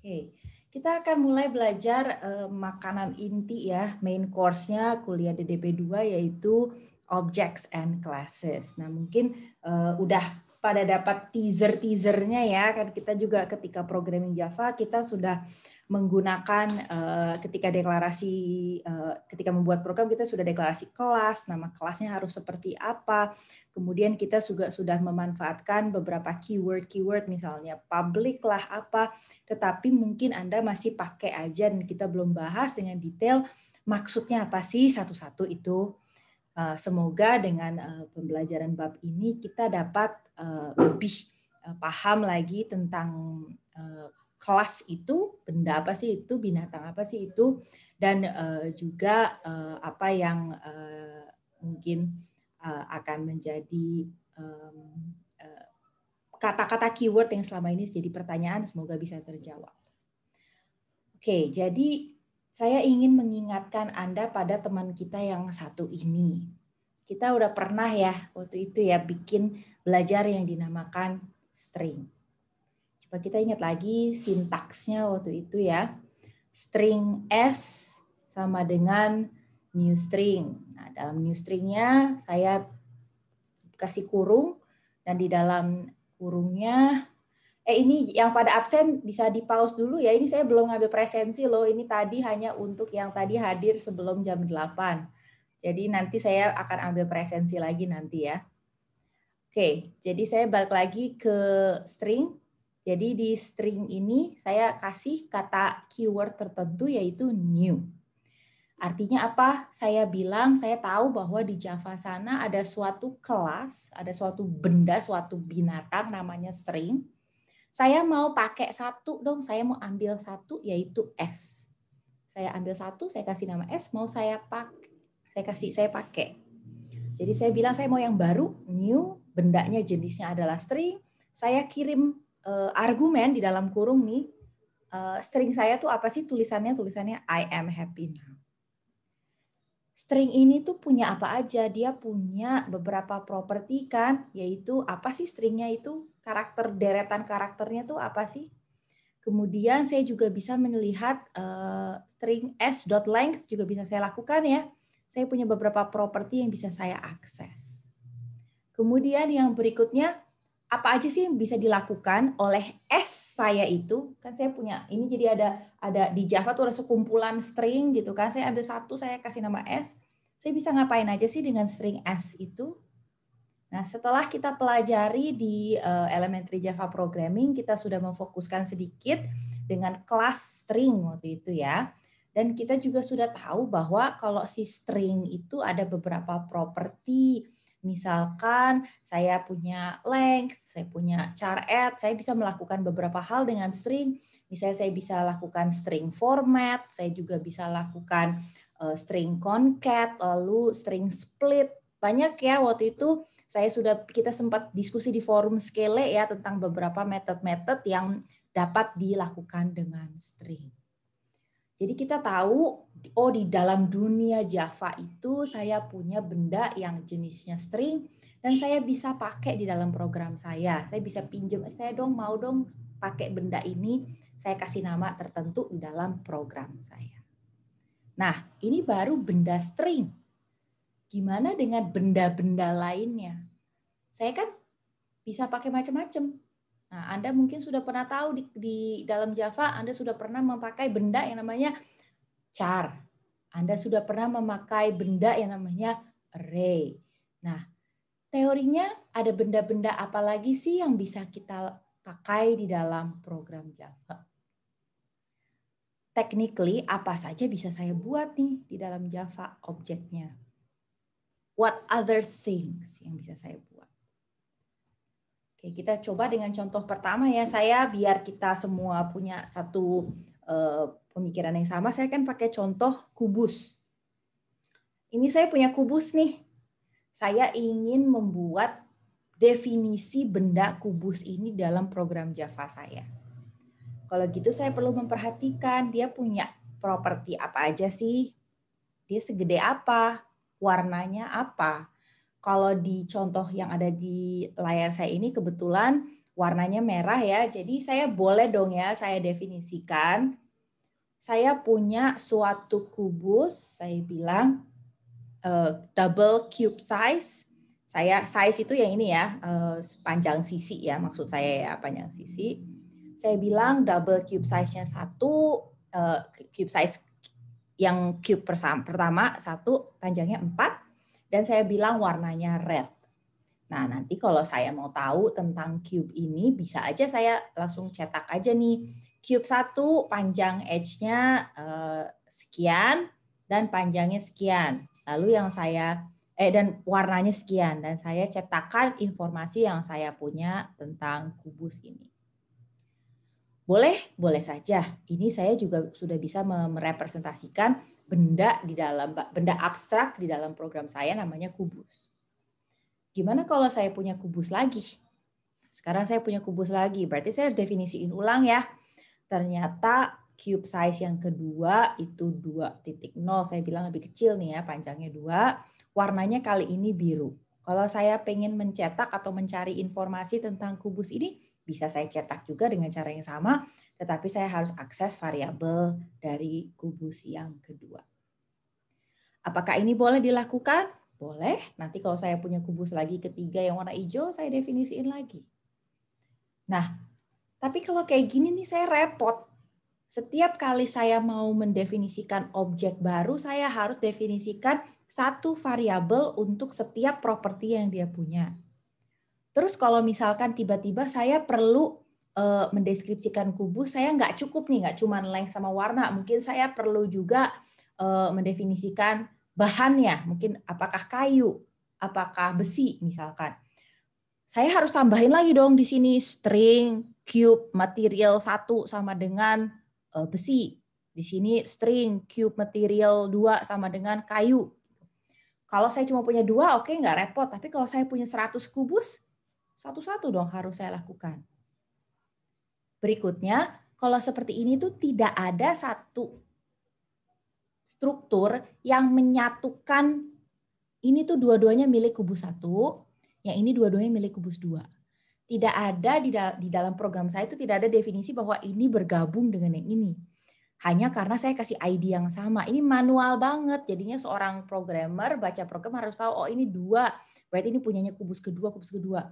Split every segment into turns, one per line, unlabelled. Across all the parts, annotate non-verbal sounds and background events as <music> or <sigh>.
Oke, kita akan mulai belajar eh, makanan inti ya, main course-nya kuliah DDP 2 yaitu objects and classes. Nah, mungkin eh, udah pada dapat teaser-teasernya ya kan kita juga ketika programming Java kita sudah menggunakan uh, ketika deklarasi uh, ketika membuat program kita sudah deklarasi kelas nama kelasnya harus seperti apa kemudian kita juga sudah memanfaatkan beberapa keyword keyword misalnya public lah apa tetapi mungkin anda masih pakai aja dan kita belum bahas dengan detail maksudnya apa sih satu-satu itu Eh, semoga dengan eh, pembelajaran bab ini kita dapat eh, lebih paham lagi tentang kelas itu benda apa sih itu binatang apa sih itu dan juga apa yang mungkin akan menjadi kata-kata keyword yang selama ini jadi pertanyaan semoga bisa terjawab. Oke, jadi saya ingin mengingatkan Anda pada teman kita yang satu ini. Kita udah pernah ya waktu itu ya bikin belajar yang dinamakan string. Coba kita ingat lagi sintaksnya waktu itu ya. String S sama dengan new string. Nah, dalam new stringnya saya kasih kurung dan di dalam kurungnya eh ini yang pada absen bisa di pause dulu ya, ini saya belum ngambil presensi loh, ini tadi hanya untuk yang tadi hadir sebelum jam 8. Jadi nanti saya akan ambil presensi lagi nanti ya. Oke, jadi saya balik lagi ke string. Jadi di string ini saya kasih kata keyword tertentu yaitu new. Artinya apa? Saya bilang saya tahu bahwa di Java sana ada suatu kelas, ada suatu benda, suatu binatang namanya string saya mau pakai satu dong, saya mau ambil satu yaitu S. Saya ambil satu, saya kasih nama S, mau saya pakai, saya kasih saya pakai. Jadi saya bilang saya mau yang baru, new, bendanya jenisnya adalah string. Saya kirim uh, argumen di dalam kurung nih, uh, string saya tuh apa sih tulisannya? Tulisannya I am happy now string ini tuh punya apa aja? Dia punya beberapa properti kan, yaitu apa sih stringnya itu? karakter deretan karakternya tuh apa sih. Kemudian saya juga bisa melihat uh, string s dot length juga bisa saya lakukan ya. Saya punya beberapa properti yang bisa saya akses. Kemudian yang berikutnya apa aja sih yang bisa dilakukan oleh S saya itu kan saya punya ini jadi ada ada di Java tuh ada sekumpulan string gitu kan saya ambil satu saya kasih nama S saya bisa ngapain aja sih dengan string S itu Nah, setelah kita pelajari di uh, elementary Java programming, kita sudah memfokuskan sedikit dengan kelas string waktu itu ya. Dan kita juga sudah tahu bahwa kalau si string itu ada beberapa properti. Misalkan saya punya length, saya punya char add, saya bisa melakukan beberapa hal dengan string. Misalnya saya bisa lakukan string format, saya juga bisa lakukan uh, string concat, lalu string split. Banyak ya waktu itu saya sudah kita sempat diskusi di forum Skele ya tentang beberapa metode-metode yang dapat dilakukan dengan string. Jadi kita tahu oh di dalam dunia Java itu saya punya benda yang jenisnya string dan saya bisa pakai di dalam program saya. Saya bisa pinjam, saya dong mau dong pakai benda ini, saya kasih nama tertentu di dalam program saya. Nah, ini baru benda string gimana dengan benda-benda lainnya? Saya kan bisa pakai macam-macam. Nah, Anda mungkin sudah pernah tahu di, di dalam Java Anda sudah pernah memakai benda yang namanya char. Anda sudah pernah memakai benda yang namanya array. Nah, teorinya ada benda-benda apa lagi sih yang bisa kita pakai di dalam program Java? Technically apa saja bisa saya buat nih di dalam Java objeknya? What other things yang bisa saya buat? Oke, kita coba dengan contoh pertama ya. Saya biar kita semua punya satu uh, pemikiran yang sama, saya kan pakai contoh kubus. Ini saya punya kubus nih. Saya ingin membuat definisi benda kubus ini dalam program Java saya. Kalau gitu saya perlu memperhatikan dia punya properti apa aja sih? Dia segede apa? warnanya apa. Kalau di contoh yang ada di layar saya ini kebetulan warnanya merah ya. Jadi saya boleh dong ya saya definisikan. Saya punya suatu kubus, saya bilang uh, double cube size. Saya size itu yang ini ya, uh, eh, panjang sisi ya maksud saya ya, panjang sisi. Saya bilang double cube size-nya satu, uh, cube size yang cube pertama satu panjangnya empat dan saya bilang warnanya red. Nah, nanti kalau saya mau tahu tentang cube ini bisa aja saya langsung cetak aja nih cube satu panjang edge-nya eh, sekian dan panjangnya sekian. Lalu yang saya eh dan warnanya sekian dan saya cetakan informasi yang saya punya tentang kubus ini. Boleh, boleh saja. Ini saya juga sudah bisa merepresentasikan benda di dalam benda abstrak di dalam program saya namanya kubus. Gimana kalau saya punya kubus lagi? Sekarang saya punya kubus lagi, berarti saya definisiin ulang ya. Ternyata cube size yang kedua itu 2.0, saya bilang lebih kecil nih ya, panjangnya dua. warnanya kali ini biru. Kalau saya pengen mencetak atau mencari informasi tentang kubus ini, bisa saya cetak juga dengan cara yang sama, tetapi saya harus akses variabel dari kubus yang kedua. Apakah ini boleh dilakukan? Boleh. Nanti kalau saya punya kubus lagi ketiga yang warna hijau, saya definisiin lagi. Nah, tapi kalau kayak gini nih saya repot. Setiap kali saya mau mendefinisikan objek baru, saya harus definisikan satu variabel untuk setiap properti yang dia punya. Terus kalau misalkan tiba-tiba saya perlu uh, mendeskripsikan kubus, saya nggak cukup nih, nggak cuma length sama warna, mungkin saya perlu juga uh, mendefinisikan bahannya, mungkin apakah kayu, apakah besi misalkan. Saya harus tambahin lagi dong di sini string, cube, material satu sama dengan uh, besi. Di sini string, cube, material dua sama dengan kayu. Kalau saya cuma punya dua, oke okay, nggak repot. Tapi kalau saya punya 100 kubus, satu-satu dong harus saya lakukan. Berikutnya, kalau seperti ini tuh tidak ada satu struktur yang menyatukan ini tuh dua-duanya milik kubus satu, yang ini dua-duanya milik kubus dua. Tidak ada di, da di dalam program saya itu tidak ada definisi bahwa ini bergabung dengan yang ini. Hanya karena saya kasih ID yang sama. Ini manual banget. Jadinya seorang programmer baca program harus tahu, oh ini dua. Berarti ini punyanya kubus kedua, kubus kedua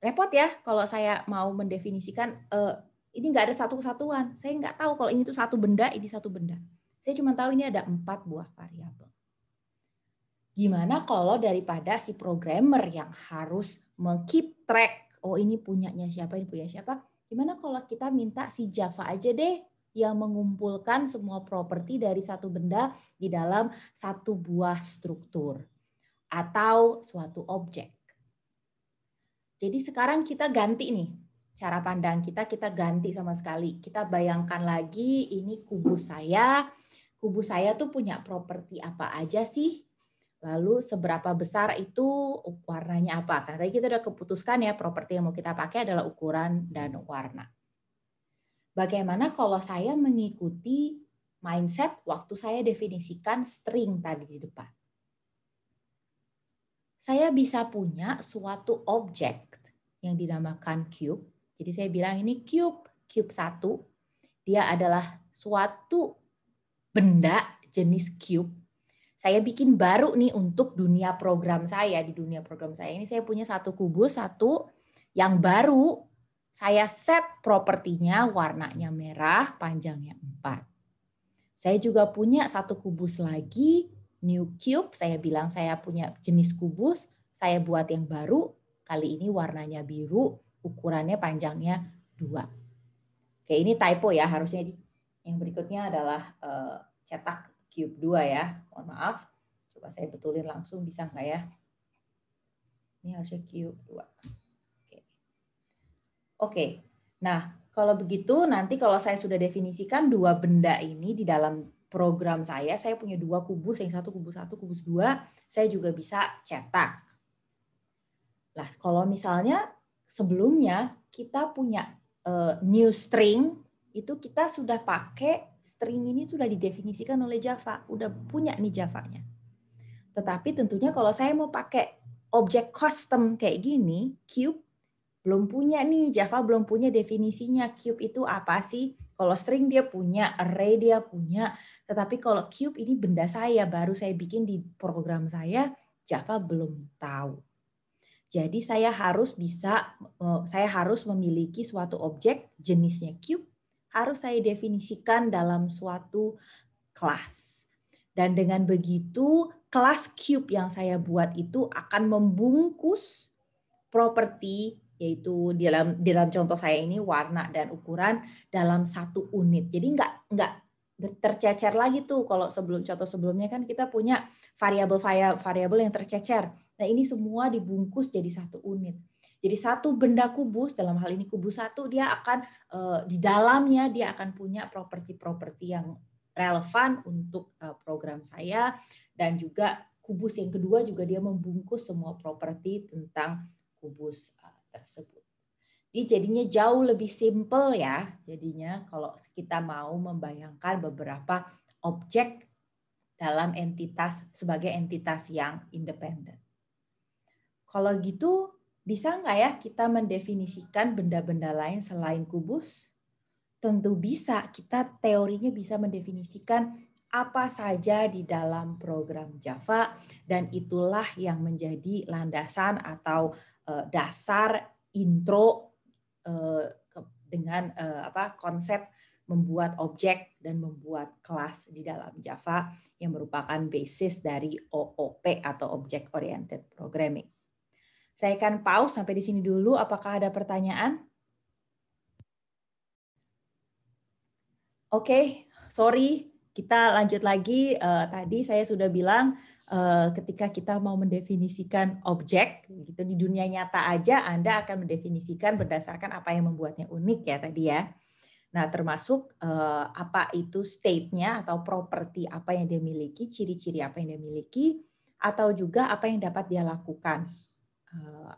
repot ya kalau saya mau mendefinisikan uh, ini nggak ada satu kesatuan. Saya nggak tahu kalau ini tuh satu benda, ini satu benda. Saya cuma tahu ini ada empat buah variabel. Gimana kalau daripada si programmer yang harus mengkeep track, oh ini punyanya siapa, ini punya siapa, gimana kalau kita minta si Java aja deh yang mengumpulkan semua properti dari satu benda di dalam satu buah struktur atau suatu objek. Jadi sekarang kita ganti nih cara pandang kita, kita ganti sama sekali. Kita bayangkan lagi ini kubu saya, kubu saya tuh punya properti apa aja sih? Lalu seberapa besar itu warnanya apa? Karena tadi kita udah keputuskan ya properti yang mau kita pakai adalah ukuran dan warna. Bagaimana kalau saya mengikuti mindset waktu saya definisikan string tadi di depan? saya bisa punya suatu objek yang dinamakan cube. Jadi saya bilang ini cube, cube satu. Dia adalah suatu benda jenis cube. Saya bikin baru nih untuk dunia program saya. Di dunia program saya ini saya punya satu kubus, satu yang baru. Saya set propertinya, warnanya merah, panjangnya empat. Saya juga punya satu kubus lagi new cube, saya bilang saya punya jenis kubus, saya buat yang baru, kali ini warnanya biru, ukurannya panjangnya dua. Oke, ini typo ya, harusnya di, yang berikutnya adalah uh, cetak cube 2 ya. Mohon maaf. Coba saya betulin langsung bisa nggak ya? Ini harusnya cube 2. Oke. Oke. Nah, kalau begitu nanti kalau saya sudah definisikan dua benda ini di dalam program saya, saya punya dua kubus, yang satu kubus satu, kubus dua, saya juga bisa cetak. Lah, kalau misalnya sebelumnya kita punya uh, new string, itu kita sudah pakai string ini sudah didefinisikan oleh Java, udah punya nih Javanya. Tetapi tentunya kalau saya mau pakai objek custom kayak gini, cube belum punya nih, Java belum punya definisinya cube itu apa sih? Kalau string dia punya, array dia punya, tetapi kalau cube ini benda saya baru saya bikin di program saya, Java belum tahu. Jadi saya harus bisa saya harus memiliki suatu objek jenisnya cube harus saya definisikan dalam suatu kelas. Dan dengan begitu kelas cube yang saya buat itu akan membungkus properti yaitu di dalam di dalam contoh saya ini warna dan ukuran dalam satu unit. Jadi nggak nggak tercecer lagi tuh kalau sebelum contoh sebelumnya kan kita punya variabel variabel yang tercecer. Nah ini semua dibungkus jadi satu unit. Jadi satu benda kubus dalam hal ini kubus satu dia akan eh, di dalamnya dia akan punya properti-properti yang relevan untuk eh, program saya dan juga kubus yang kedua juga dia membungkus semua properti tentang kubus eh, tersebut. Ini jadinya jauh lebih simple ya. Jadinya kalau kita mau membayangkan beberapa objek dalam entitas sebagai entitas yang independen. Kalau gitu bisa nggak ya kita mendefinisikan benda-benda lain selain kubus? Tentu bisa. Kita teorinya bisa mendefinisikan apa saja di dalam program Java dan itulah yang menjadi landasan atau Eh, dasar intro eh, dengan eh, apa konsep membuat objek dan membuat kelas di dalam Java yang merupakan basis dari OOP atau Object Oriented Programming. Saya akan pause sampai di sini dulu. Apakah ada pertanyaan? Oke, okay, sorry kita lanjut lagi uh, tadi saya sudah bilang uh, ketika kita mau mendefinisikan objek gitu di dunia nyata aja Anda akan mendefinisikan berdasarkan apa yang membuatnya unik ya tadi ya. Nah, termasuk uh, apa itu state-nya atau properti apa yang dia miliki, ciri-ciri apa yang dia miliki atau juga apa yang dapat dia lakukan. Uh,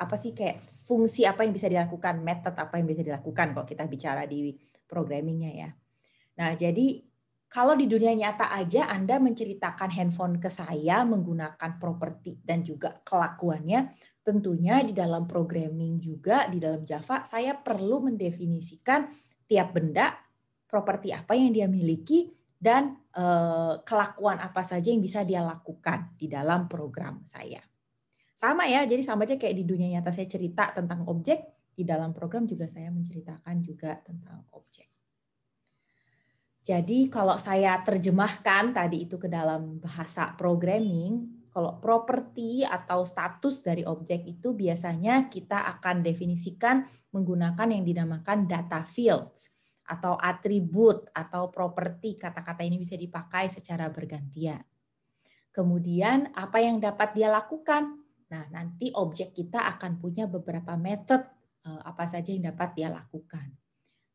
apa sih kayak fungsi apa yang bisa dilakukan, method apa yang bisa dilakukan kalau kita bicara di programmingnya ya. Nah, jadi kalau di dunia nyata aja Anda menceritakan handphone ke saya menggunakan properti dan juga kelakuannya, tentunya di dalam programming juga di dalam Java saya perlu mendefinisikan tiap benda properti apa yang dia miliki dan e, kelakuan apa saja yang bisa dia lakukan di dalam program saya. Sama ya, jadi sama aja kayak di dunia nyata saya cerita tentang objek, di dalam program juga saya menceritakan juga tentang objek. Jadi kalau saya terjemahkan tadi itu ke dalam bahasa programming, kalau properti atau status dari objek itu biasanya kita akan definisikan menggunakan yang dinamakan data fields atau atribut atau properti kata-kata ini bisa dipakai secara bergantian. Kemudian apa yang dapat dia lakukan? Nah, nanti objek kita akan punya beberapa method eh, apa saja yang dapat dia lakukan.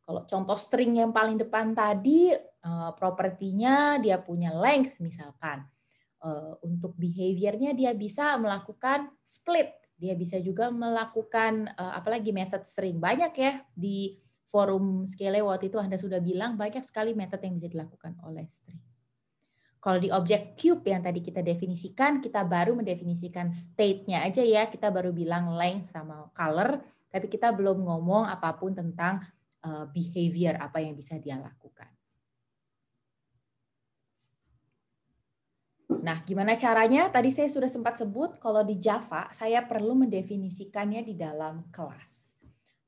Kalau contoh string yang paling depan tadi, eh, propertinya dia punya length misalkan. Eh, untuk behaviornya dia bisa melakukan split, dia bisa juga melakukan eh, apalagi method string. Banyak ya di forum Scale waktu itu Anda sudah bilang banyak sekali method yang bisa dilakukan oleh string. Kalau di objek cube yang tadi kita definisikan, kita baru mendefinisikan state-nya aja ya. Kita baru bilang length sama color, tapi kita belum ngomong apapun tentang Eh, behavior apa yang bisa dia lakukan. Nah, gimana caranya? Tadi saya sudah sempat sebut kalau di Java saya perlu mendefinisikannya di dalam kelas.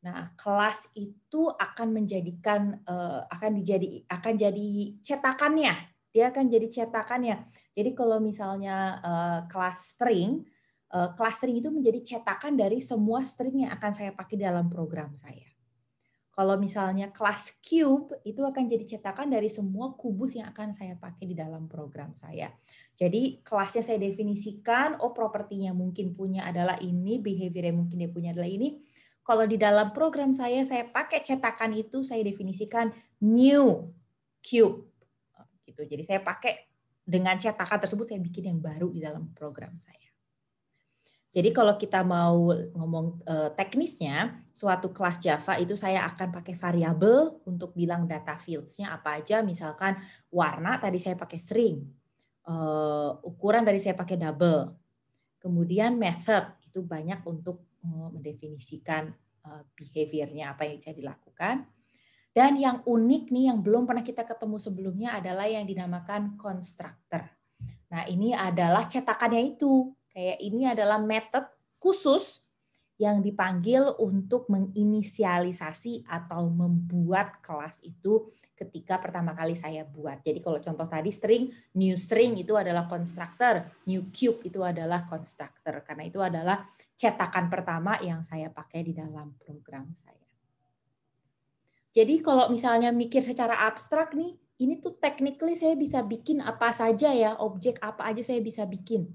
Nah, kelas itu akan menjadikan eh, akan dijadi akan jadi cetakannya. Dia akan jadi cetakannya. Jadi kalau misalnya eh, kelas string, kelas string itu menjadi cetakan dari semua string yang akan saya pakai dalam program saya. Kalau misalnya kelas cube itu akan jadi cetakan dari semua kubus yang akan saya pakai di dalam program saya. Jadi kelasnya saya definisikan, oh propertinya mungkin punya adalah ini, behavior yang mungkin dia punya adalah ini. Kalau di dalam program saya saya pakai cetakan itu saya definisikan new cube gitu. Jadi saya pakai dengan cetakan tersebut saya bikin yang baru di dalam program saya. Jadi kalau kita mau ngomong uh, teknisnya, suatu kelas Java itu saya akan pakai variabel untuk bilang data fields-nya apa aja. Misalkan warna tadi saya pakai string, uh, ukuran tadi saya pakai double. Kemudian method itu banyak untuk eh, mendefinisikan behaviornya apa yang bisa dilakukan. Dan yang unik nih yang belum pernah kita ketemu sebelumnya adalah yang dinamakan constructor. Nah ini adalah cetakannya itu kayak ini adalah metode khusus yang dipanggil untuk menginisialisasi atau membuat kelas itu ketika pertama kali saya buat. Jadi kalau contoh tadi string, new string itu adalah constructor, new cube itu adalah constructor. Karena itu adalah cetakan pertama yang saya pakai di dalam program saya. Jadi kalau misalnya mikir secara abstrak nih, ini tuh technically saya bisa bikin apa saja ya, objek apa aja saya bisa bikin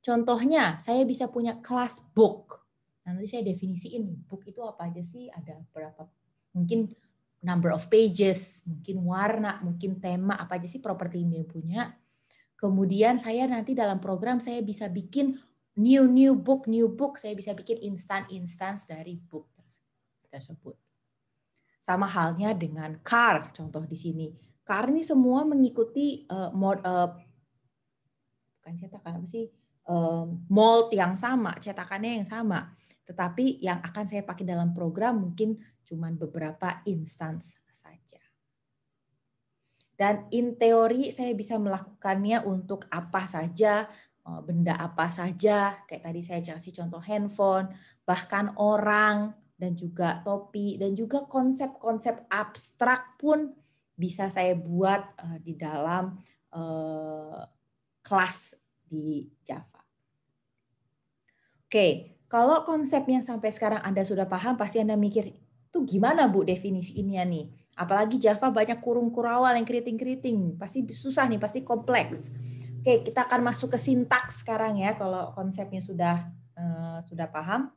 Contohnya, saya bisa punya kelas book. Nah, nanti saya definisiin book itu apa aja sih, ada berapa mungkin number of pages, mungkin warna, mungkin tema, apa aja sih properti yang punya. Kemudian saya nanti dalam program saya bisa bikin new new book, new book, saya bisa bikin instan instance dari book tersebut. Sama halnya dengan car, contoh di sini. Car ini semua mengikuti uh, mod, uh, bukan cetakan apa sih? mold yang sama, cetakannya yang sama, tetapi yang akan saya pakai dalam program mungkin cuma beberapa instance saja. Dan in teori saya bisa melakukannya untuk apa saja, eh, benda apa saja, kayak tadi saya kasih contoh handphone, bahkan orang, dan juga topi, dan juga konsep-konsep abstrak pun bisa saya buat eh, di dalam eh, kelas di Java. Oke, kalau konsepnya sampai sekarang Anda sudah paham, pasti Anda mikir, tuh gimana Bu definisi ya nih? Apalagi Java banyak kurung kurawal yang keriting-keriting, pasti susah nih, pasti kompleks. Oke, kita akan masuk ke sintaks sekarang ya, kalau konsepnya sudah uh, sudah paham.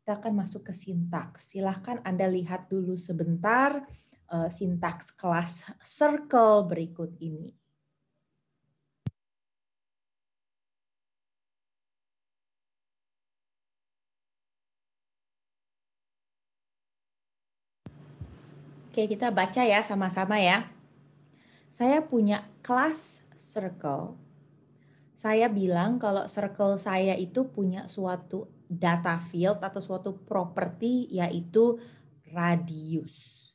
Kita akan masuk ke sintaks. Silahkan Anda lihat dulu sebentar uh, sintaks kelas circle berikut ini. Oke, kita baca ya sama-sama ya. Saya punya kelas circle. Saya bilang kalau circle saya itu punya suatu data field atau suatu properti yaitu radius.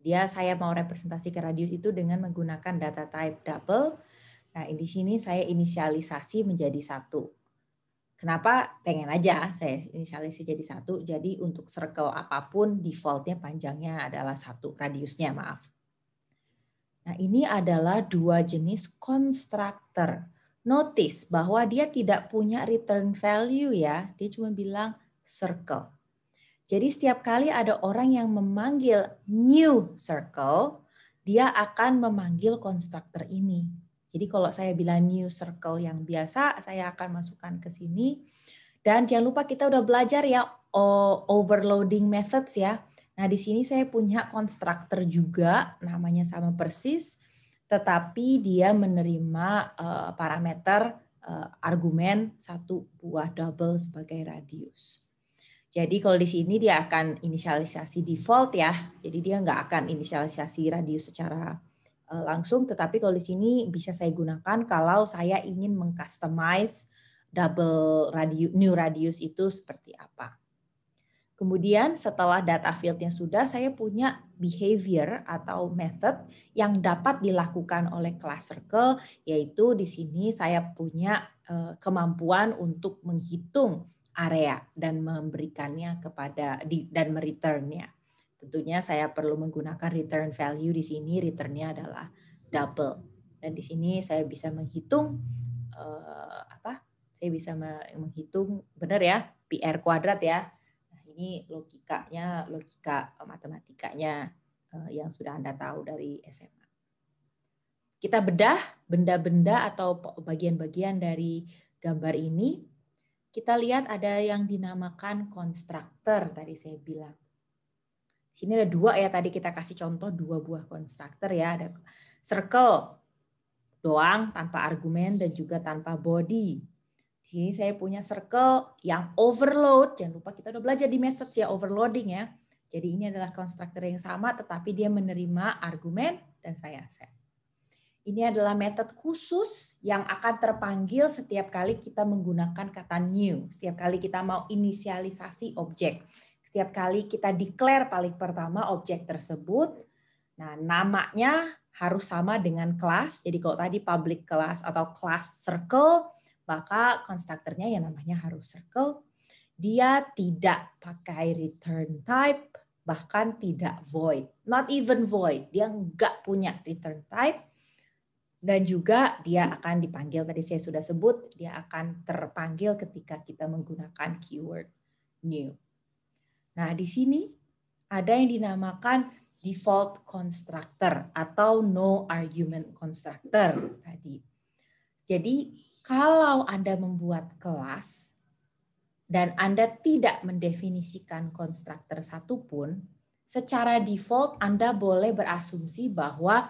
Dia saya mau representasi ke radius itu dengan menggunakan data type double. Nah, di sini saya inisialisasi menjadi satu. Kenapa pengen aja saya inisialisasi jadi satu. Jadi untuk circle apapun defaultnya panjangnya adalah satu, radiusnya maaf. Nah ini adalah dua jenis konstruktor. Notice bahwa dia tidak punya return value ya. Dia cuma bilang circle. Jadi setiap kali ada orang yang memanggil new circle, dia akan memanggil konstruktor ini jadi kalau saya bilang new circle yang biasa, saya akan masukkan ke sini. Dan jangan lupa kita udah belajar ya overloading methods ya. Nah, di sini saya punya constructor juga, namanya sama persis, tetapi dia menerima e, parameter e, argumen satu buah double sebagai radius. Jadi kalau di sini dia akan inisialisasi default ya, jadi dia nggak akan inisialisasi radius secara Eh, langsung, tetapi kalau di sini bisa saya gunakan kalau saya ingin mengcustomize double radius, new radius itu seperti apa. Kemudian setelah data field yang sudah, saya punya behavior atau method yang dapat dilakukan oleh class circle, yaitu di sini saya punya eh, kemampuan untuk menghitung area dan memberikannya kepada dan mereturnnya tentunya saya perlu menggunakan return value di sini returnnya adalah double dan di sini saya bisa menghitung uh, apa saya bisa menghitung benar ya PR kuadrat ya nah, ini logikanya logika matematikanya uh, yang sudah anda tahu dari SMA kita bedah benda-benda atau bagian-bagian dari gambar ini kita lihat ada yang dinamakan konstruktor tadi saya bilang sini ada dua ya tadi kita kasih contoh dua buah konstruktor ya ada circle doang tanpa argumen dan juga tanpa body. Di sini saya punya circle yang overload. Jangan lupa kita udah belajar di method ya overloading ya. Jadi ini adalah konstruktor yang sama tetapi dia menerima argumen dan saya set. Ini adalah method khusus yang akan terpanggil setiap kali kita menggunakan kata new, setiap kali kita mau inisialisasi objek. Setiap kali kita declare paling pertama objek tersebut, nah namanya harus sama dengan kelas. Jadi kalau tadi public class atau class circle, maka konstruktornya yang namanya harus circle. Dia tidak pakai return type, bahkan tidak void. Not even void, dia nggak punya return type. Dan juga dia akan dipanggil, tadi saya sudah sebut, dia akan terpanggil ketika kita menggunakan keyword new. Nah, di sini ada yang dinamakan default constructor atau no argument constructor tadi. Jadi, kalau Anda membuat kelas dan Anda tidak mendefinisikan constructor satu pun, secara default Anda boleh berasumsi bahwa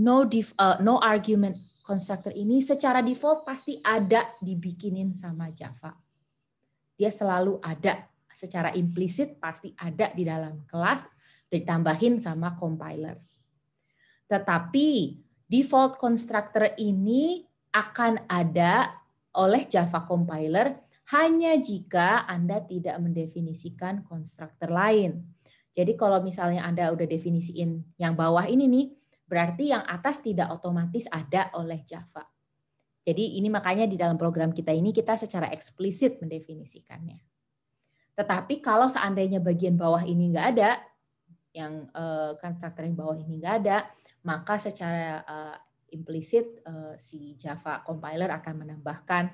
no, def, uh, eh, no argument constructor ini secara default pasti ada dibikinin sama Java. Dia selalu ada secara implisit pasti ada di dalam kelas ditambahin sama compiler. Tetapi default constructor ini akan ada oleh Java compiler hanya jika Anda tidak mendefinisikan constructor lain. Jadi kalau misalnya Anda udah definisiin yang bawah ini nih, berarti yang atas tidak otomatis ada oleh Java. Jadi ini makanya di dalam program kita ini kita secara eksplisit mendefinisikannya. Tetapi kalau seandainya bagian bawah ini nggak ada, yang uh, eh, konstruktor yang bawah ini nggak ada, maka secara eh, implisit eh, si Java compiler akan menambahkan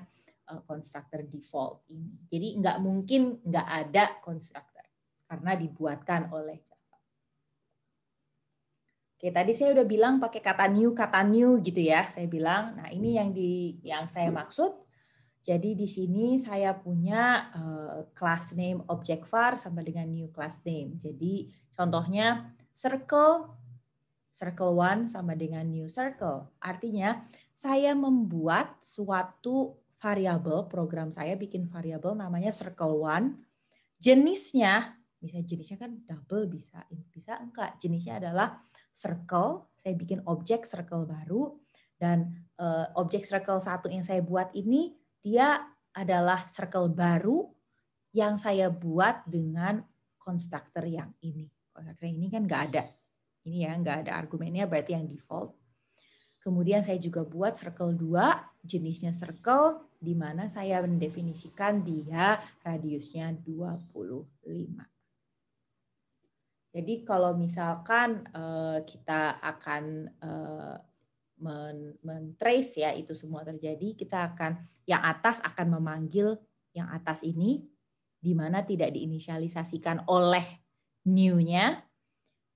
uh, default ini. Jadi nggak mungkin nggak ada konstruktor karena dibuatkan oleh Java. Oke, tadi saya udah bilang pakai kata new, kata new gitu ya. Saya bilang, nah ini yang di yang saya maksud jadi di sini saya punya eh, class name object var sama dengan new class name. Jadi contohnya circle circle one sama dengan new circle. Artinya saya membuat suatu variabel program saya bikin variabel namanya circle one. Jenisnya bisa jenisnya kan double bisa bisa enggak jenisnya adalah circle saya bikin objek circle baru dan uh, objek circle satu yang saya buat ini dia adalah circle baru yang saya buat dengan konstruktor yang ini. Konstruktor ini kan nggak ada. Ini ya, nggak ada argumennya berarti yang default. Kemudian saya juga buat circle 2, jenisnya circle, di mana saya mendefinisikan dia radiusnya 25. Jadi kalau misalkan eh, kita akan eh, men, trace ya itu semua terjadi, kita akan yang atas akan memanggil yang atas ini di mana tidak diinisialisasikan oleh new-nya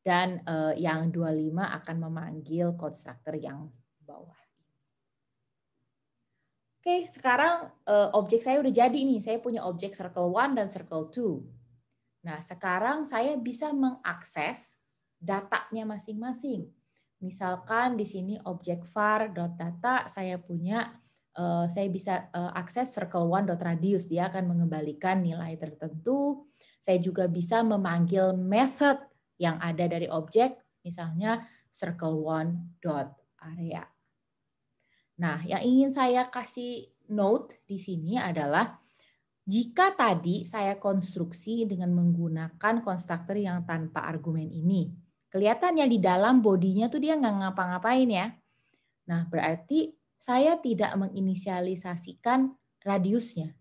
dan eh, yang 25 akan memanggil konstruktor yang bawah. Oke, sekarang uh, objek saya udah jadi nih. Saya punya objek circle one dan circle two Nah, sekarang saya bisa mengakses datanya masing-masing. Misalkan di sini objek var.data saya punya eh, saya bisa eh, akses circle one dot radius dia akan mengembalikan nilai tertentu. Saya juga bisa memanggil method yang ada dari objek misalnya circle one dot area. Nah, yang ingin saya kasih note di sini adalah jika tadi saya konstruksi dengan menggunakan konstruktor yang tanpa argumen ini, Kelihatan yang di dalam bodinya tuh dia nggak ngapa-ngapain ya. Nah, berarti saya tidak menginisialisasikan radiusnya.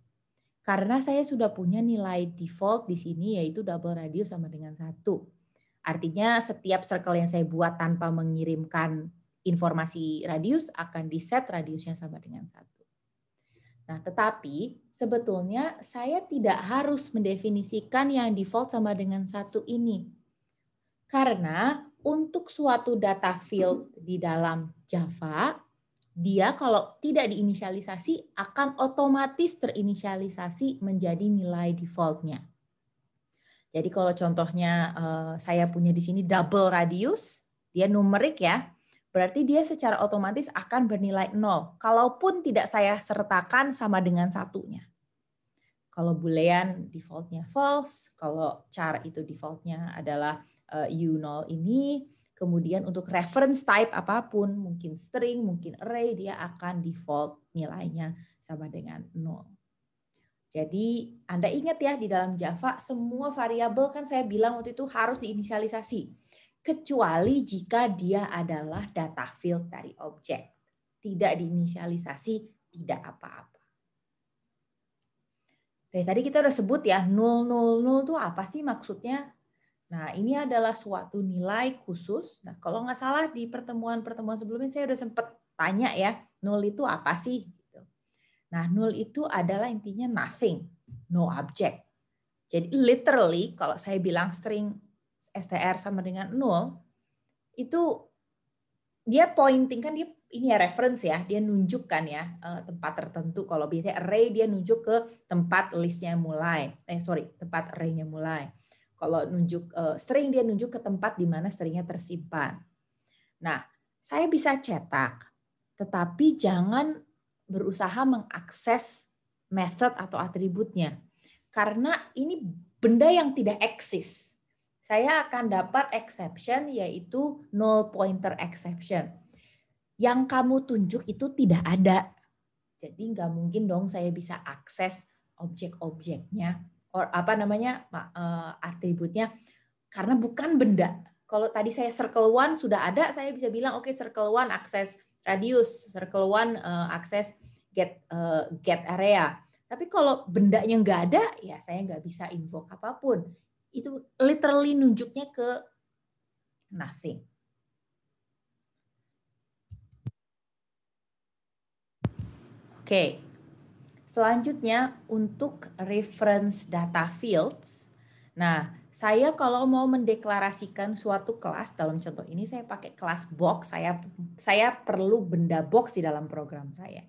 Karena saya sudah punya nilai default di sini yaitu double radius sama dengan satu. Artinya setiap circle yang saya buat tanpa mengirimkan informasi radius akan di set radiusnya sama dengan satu. Nah, tetapi sebetulnya saya tidak harus mendefinisikan yang default sama dengan satu ini. Karena untuk suatu data field di dalam Java, dia kalau tidak diinisialisasi akan otomatis terinisialisasi menjadi nilai defaultnya. Jadi kalau contohnya eh, saya punya di sini double radius, dia numerik ya, berarti dia secara otomatis akan bernilai nol, kalaupun tidak saya sertakan sama dengan satunya. Kalau boolean defaultnya false, kalau char itu defaultnya adalah uh, eh, U0 ini. Kemudian untuk reference type apapun, mungkin string, mungkin array, dia akan default nilainya sama dengan 0. Jadi Anda ingat ya di dalam Java semua variabel kan saya bilang waktu itu harus diinisialisasi kecuali jika dia adalah data field dari objek. Tidak diinisialisasi tidak apa-apa. Dari tadi kita udah sebut ya 000 itu apa sih maksudnya? Nah, ini adalah suatu nilai khusus. Nah, kalau nggak salah di pertemuan-pertemuan sebelumnya saya udah sempat tanya ya, nol itu apa sih? Gitu. Nah, nol itu adalah intinya nothing, no object. Jadi literally kalau saya bilang string str sama dengan nol, itu dia pointing kan dia ini ya reference ya, dia nunjukkan ya eh, tempat tertentu. Kalau biasanya array dia nunjuk ke tempat listnya mulai, eh sorry tempat arraynya mulai kalau nunjuk uh, eh, string dia nunjuk ke tempat di mana stringnya tersimpan. Nah, saya bisa cetak, tetapi jangan berusaha mengakses method atau atributnya. Karena ini benda yang tidak eksis. Saya akan dapat exception yaitu null pointer exception. Yang kamu tunjuk itu tidak ada. Jadi nggak mungkin dong saya bisa akses objek-objeknya or apa namanya uh, atributnya karena bukan benda. Kalau tadi saya circle one sudah ada, saya bisa bilang oke okay, circle one akses radius, circle one uh, akses get uh, get area. Tapi kalau bendanya nggak ada, ya saya nggak bisa invoke apapun. Itu literally nunjuknya ke nothing. Oke, okay. Selanjutnya untuk reference data fields. Nah, saya kalau mau mendeklarasikan suatu kelas dalam contoh ini saya pakai kelas box, saya saya perlu benda box di dalam program saya.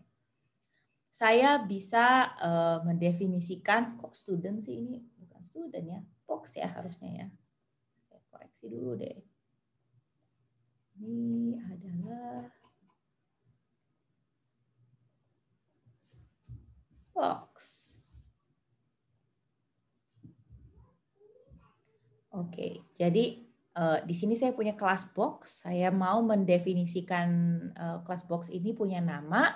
Saya bisa uh, mendefinisikan kok student sih ini bukan student ya, box ya harusnya ya. Saya koreksi dulu deh. Ini adalah box. Oke, jadi uh, di sini saya punya kelas box. Saya mau mendefinisikan uh, kelas box ini punya nama,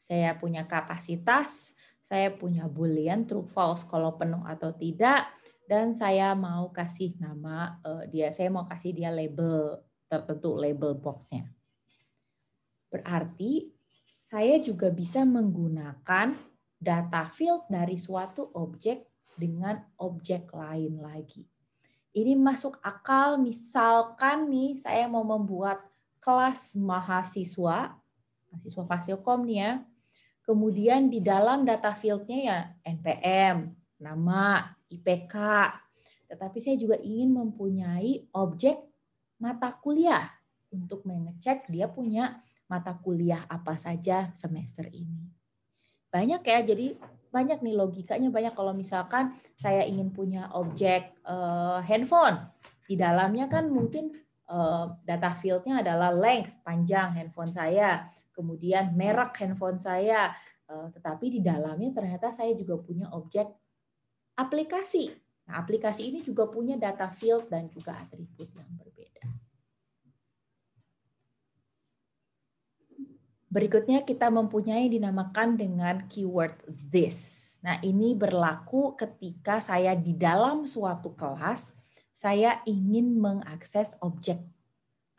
saya punya kapasitas, saya punya boolean true false kalau penuh atau tidak, dan saya mau kasih nama uh, dia. Saya mau kasih dia label tertentu label boxnya. Berarti saya juga bisa menggunakan data field dari suatu objek dengan objek lain lagi. Ini masuk akal misalkan nih saya mau membuat kelas mahasiswa, mahasiswa Fasilkom nih ya, kemudian di dalam data fieldnya ya NPM, nama, IPK, tetapi saya juga ingin mempunyai objek mata kuliah untuk mengecek dia punya mata kuliah apa saja semester ini banyak ya jadi banyak nih logikanya banyak kalau misalkan saya ingin punya objek uh, handphone di dalamnya kan mungkin uh, data fieldnya adalah length panjang handphone saya kemudian merek handphone saya uh, tetapi di dalamnya ternyata saya juga punya objek aplikasi nah aplikasi ini juga punya data field dan juga atributnya Berikutnya kita mempunyai dinamakan dengan keyword this. Nah, ini berlaku ketika saya di dalam suatu kelas, saya ingin mengakses objek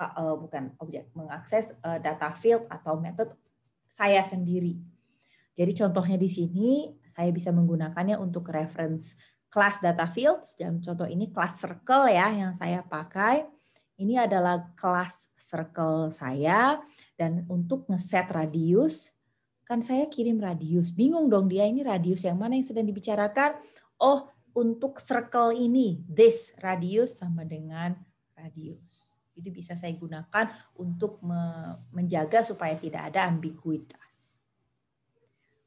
uh, uh, bukan objek, mengakses uh, data field atau method saya sendiri. Jadi contohnya di sini saya bisa menggunakannya untuk reference class data fields. Dan contoh ini class circle ya yang saya pakai ini adalah kelas circle saya dan untuk ngeset radius kan saya kirim radius. Bingung dong dia ini radius yang mana yang sedang dibicarakan? Oh, untuk circle ini this radius sama dengan radius. Itu bisa saya gunakan untuk menjaga supaya tidak ada ambiguitas.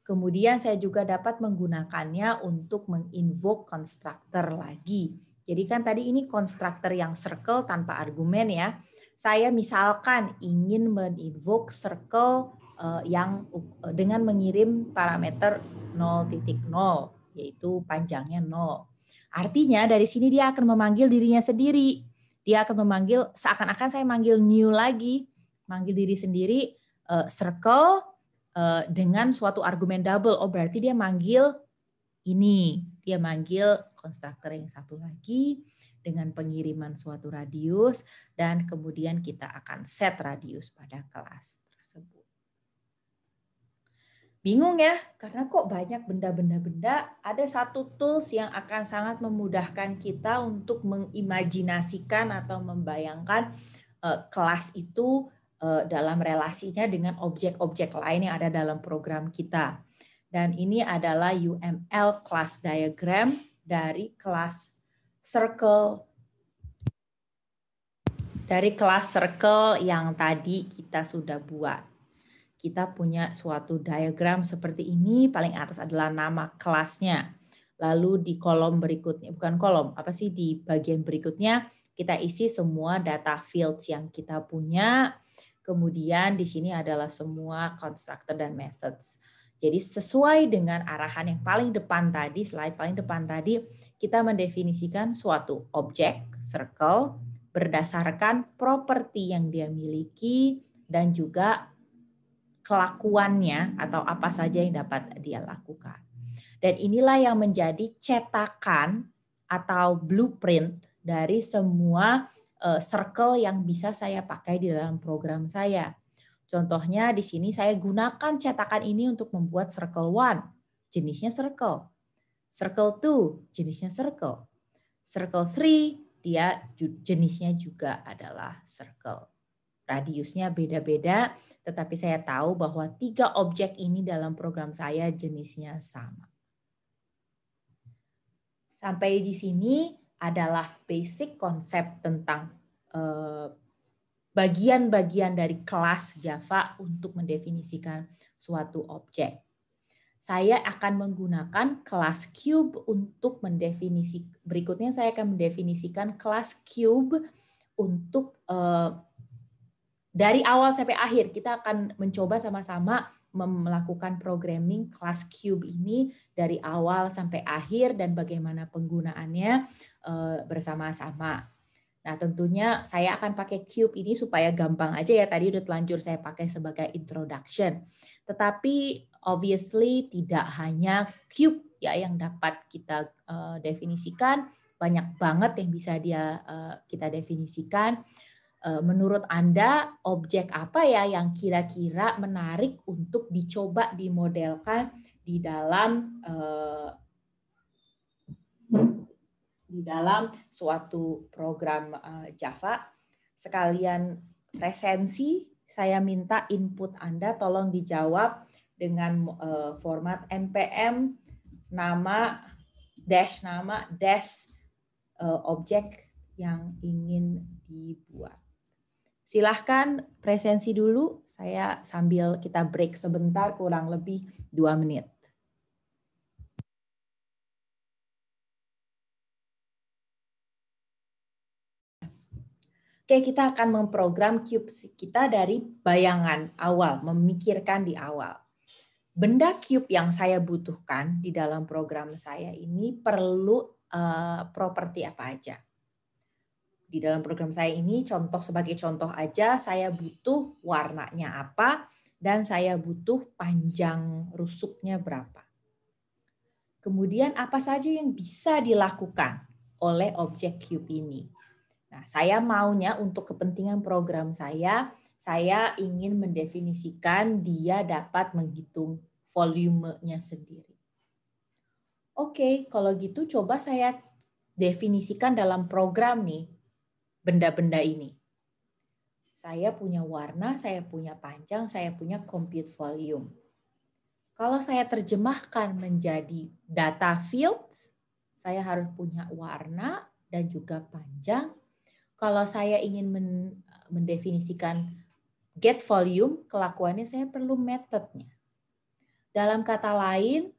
Kemudian saya juga dapat menggunakannya untuk menginvoke constructor lagi jadi kan tadi ini konstruktor yang circle tanpa argumen ya. Saya misalkan ingin invoke circle eh, yang eh, dengan mengirim parameter 0.0 yaitu panjangnya 0. Artinya dari sini dia akan memanggil dirinya sendiri. Dia akan memanggil seakan-akan saya manggil new lagi, manggil diri sendiri eh, circle dengan suatu argumen double. Oh berarti dia manggil ini dia manggil konstruktor yang satu lagi dengan pengiriman suatu radius dan kemudian kita akan set radius pada kelas tersebut. Bingung ya, karena kok banyak benda-benda-benda, ada satu tools yang akan sangat memudahkan kita untuk mengimajinasikan atau membayangkan uh, kelas itu uh, dalam relasinya dengan objek-objek lain yang ada dalam program kita. Dan ini adalah UML class diagram dari kelas circle dari kelas circle yang tadi kita sudah buat. Kita punya suatu diagram seperti ini, paling atas adalah nama kelasnya. Lalu di kolom berikutnya, bukan kolom, apa sih di bagian berikutnya kita isi semua data fields yang kita punya. Kemudian di sini adalah semua constructor dan methods. Jadi sesuai dengan arahan yang paling depan tadi, slide paling depan tadi, kita mendefinisikan suatu objek, circle, berdasarkan properti yang dia miliki dan juga kelakuannya atau apa saja yang dapat dia lakukan. Dan inilah yang menjadi cetakan atau blueprint dari semua eh, circle yang bisa saya pakai di dalam program saya Contohnya di sini saya gunakan cetakan ini untuk membuat circle 1, jenisnya circle. Circle 2, jenisnya circle. Circle 3, dia jenisnya juga adalah circle. Radiusnya beda-beda, tetapi saya tahu bahwa tiga objek ini dalam program saya jenisnya sama. Sampai di sini adalah basic konsep tentang eh, bagian-bagian dari kelas Java untuk mendefinisikan suatu objek. Saya akan menggunakan kelas cube untuk mendefinisi berikutnya saya akan mendefinisikan kelas cube untuk uh, dari awal sampai akhir kita akan mencoba sama-sama melakukan programming kelas cube ini dari awal sampai akhir dan bagaimana penggunaannya uh, bersama-sama. Nah, tentunya saya akan pakai cube ini supaya gampang aja ya. Tadi udah telanjur saya pakai sebagai introduction. Tetapi obviously tidak hanya cube ya yang dapat kita uh, definisikan, banyak banget yang bisa dia uh, kita definisikan. Eh, menurut Anda objek apa ya yang kira-kira menarik untuk dicoba dimodelkan di dalam di dalam suatu program eh, Java. Sekalian presensi, saya minta input Anda tolong dijawab dengan eh, format npm nama dash nama dash eh, objek yang ingin dibuat. Silahkan presensi dulu, saya sambil kita break sebentar kurang lebih dua menit. Oke, kita akan memprogram cube kita dari bayangan awal, memikirkan di awal. Benda cube yang saya butuhkan di dalam program saya ini perlu uh, properti apa aja. Di dalam program saya ini, contoh sebagai contoh aja, saya butuh warnanya apa, dan saya butuh panjang rusuknya berapa. Kemudian apa saja yang bisa dilakukan oleh objek cube ini Nah, saya maunya untuk kepentingan program saya, saya ingin mendefinisikan dia dapat menghitung volumenya sendiri. Oke, kalau gitu coba saya definisikan dalam program nih benda-benda ini. Saya punya warna, saya punya panjang, saya punya compute volume. Kalau saya terjemahkan menjadi data fields, saya harus punya warna dan juga panjang, kalau saya ingin men, mendefinisikan get volume, kelakuannya saya perlu methodnya. Dalam kata lain,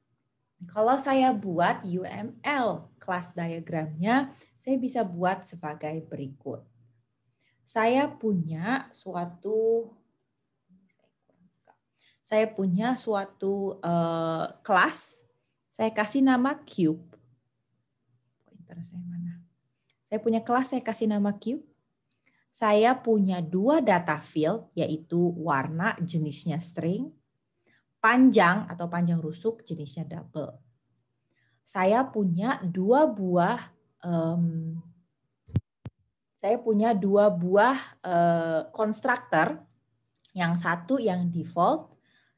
kalau saya buat UML class diagramnya, saya bisa buat sebagai berikut. Saya punya suatu saya punya suatu uh, kelas, saya kasih nama cube. Pointer saya saya punya kelas, saya kasih nama Q. Saya punya dua data field, yaitu warna jenisnya string, panjang atau panjang rusuk jenisnya double. Saya punya dua buah um, saya punya dua buah eh, konstruktor, uh, yang satu yang default,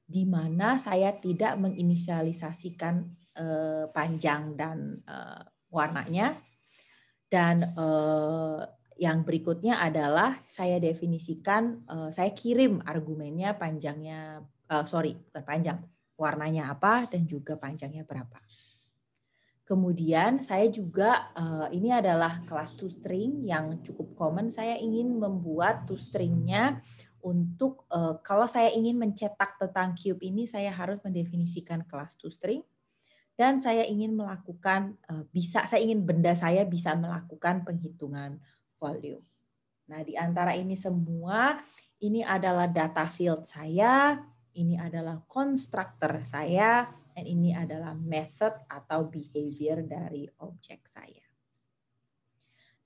di mana saya tidak menginisialisasikan uh, panjang dan uh, warnanya dan eh, yang berikutnya adalah saya definisikan, eh, saya kirim argumennya panjangnya, eh, sorry bukan panjang, warnanya apa dan juga panjangnya berapa. Kemudian saya juga eh, ini adalah kelas two string yang cukup common. Saya ingin membuat two stringnya untuk eh, kalau saya ingin mencetak tentang cube ini saya harus mendefinisikan kelas two string dan saya ingin melakukan eh, bisa saya ingin benda saya bisa melakukan penghitungan volume. Nah, di antara ini semua ini adalah data field saya, ini adalah constructor saya, dan ini adalah method atau behavior dari objek saya.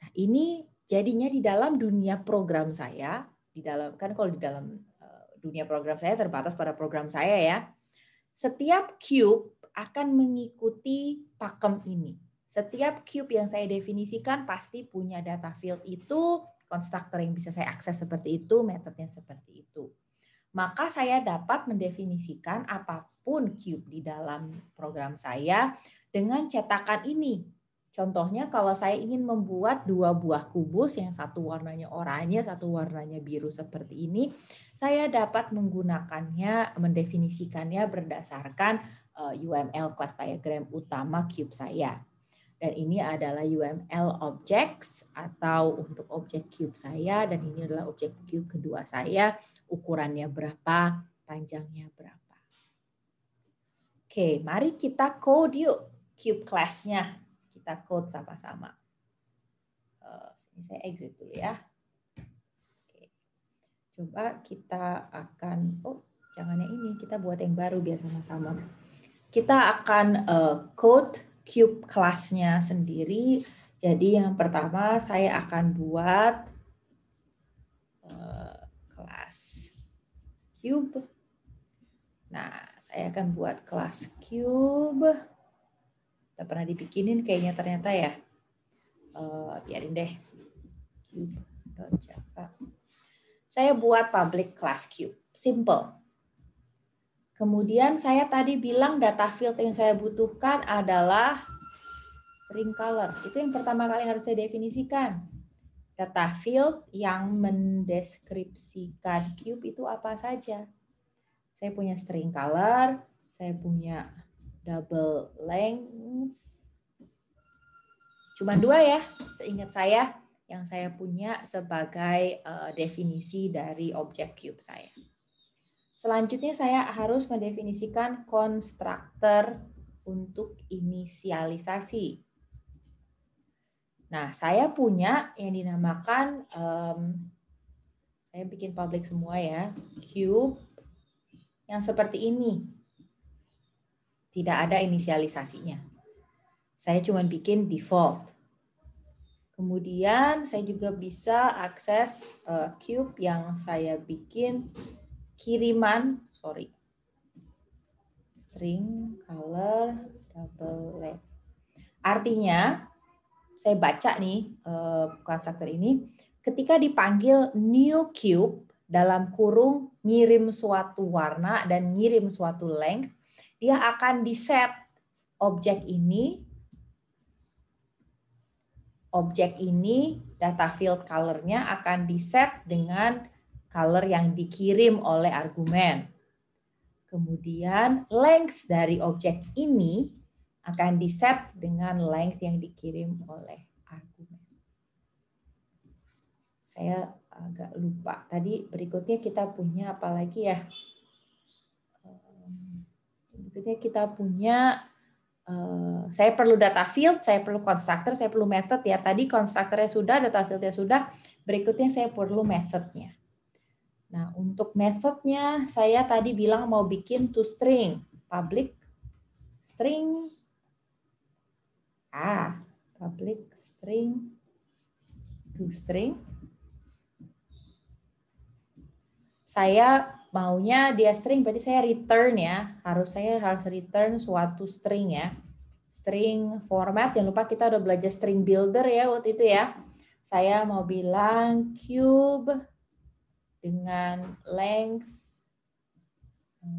Nah, ini jadinya di dalam dunia program saya, di dalam kan kalau di dalam eh, dunia program saya terbatas pada program saya ya. Setiap cube akan mengikuti pakem ini. Setiap cube yang saya definisikan pasti punya data field itu, konstruktor yang bisa saya akses seperti itu, metodenya seperti itu. Maka saya dapat mendefinisikan apapun cube di dalam program saya dengan cetakan ini. Contohnya kalau saya ingin membuat dua buah kubus yang satu warnanya oranye, satu warnanya biru seperti ini, saya dapat menggunakannya, mendefinisikannya berdasarkan Eh, UML class diagram utama cube saya. Dan ini adalah UML objects atau untuk objek cube saya dan ini adalah objek cube kedua saya. Ukurannya berapa, panjangnya berapa. Oke, mari kita code yuk cube class-nya. Kita code sama-sama. Eh, ini saya exit dulu ya. Oke. Coba kita akan, oh jangan yang ini, kita buat yang baru biar sama-sama kita akan uh, code cube kelasnya sendiri. Jadi yang pertama saya akan buat uh, kelas cube. Nah, saya akan buat kelas cube. Tidak pernah dibikinin kayaknya ternyata ya. Uh, biarin deh. Cube.java. Saya buat public class cube. Simple. Kemudian saya tadi bilang data field yang saya butuhkan adalah string color. Itu yang pertama kali harus saya definisikan. Data field yang mendeskripsikan cube itu apa saja. Saya punya string color, saya punya double length. Cuma dua ya, seingat saya yang saya punya sebagai uh, definisi dari objek cube saya. Selanjutnya saya harus mendefinisikan konstruktor untuk inisialisasi. Nah, saya punya yang dinamakan um, saya bikin public semua ya, cube yang seperti ini. Tidak ada inisialisasinya. Saya cuma bikin default. Kemudian saya juga bisa akses uh, cube yang saya bikin kiriman, sorry, string color double length. Artinya, saya baca nih eh, bukan konstruktor ini, ketika dipanggil new cube dalam kurung ngirim suatu warna dan ngirim suatu length, dia akan di set objek ini, objek ini data field colornya akan di set dengan color yang dikirim oleh argumen. Kemudian length dari objek ini akan di-set dengan length yang dikirim oleh argumen. Saya agak lupa. Tadi berikutnya kita punya apa lagi ya? Ehm, berikutnya kita punya eh, saya perlu data field, saya perlu constructor, saya perlu method ya. Tadi constructornya sudah, data fieldnya sudah. Berikutnya saya perlu methodnya. Nah, untuk methodnya saya tadi bilang mau bikin to string, public string ah public string to string. Saya maunya dia string berarti saya return ya. Harus saya harus return suatu string ya. String format, jangan lupa kita udah belajar string builder ya waktu itu ya. Saya mau bilang cube dengan length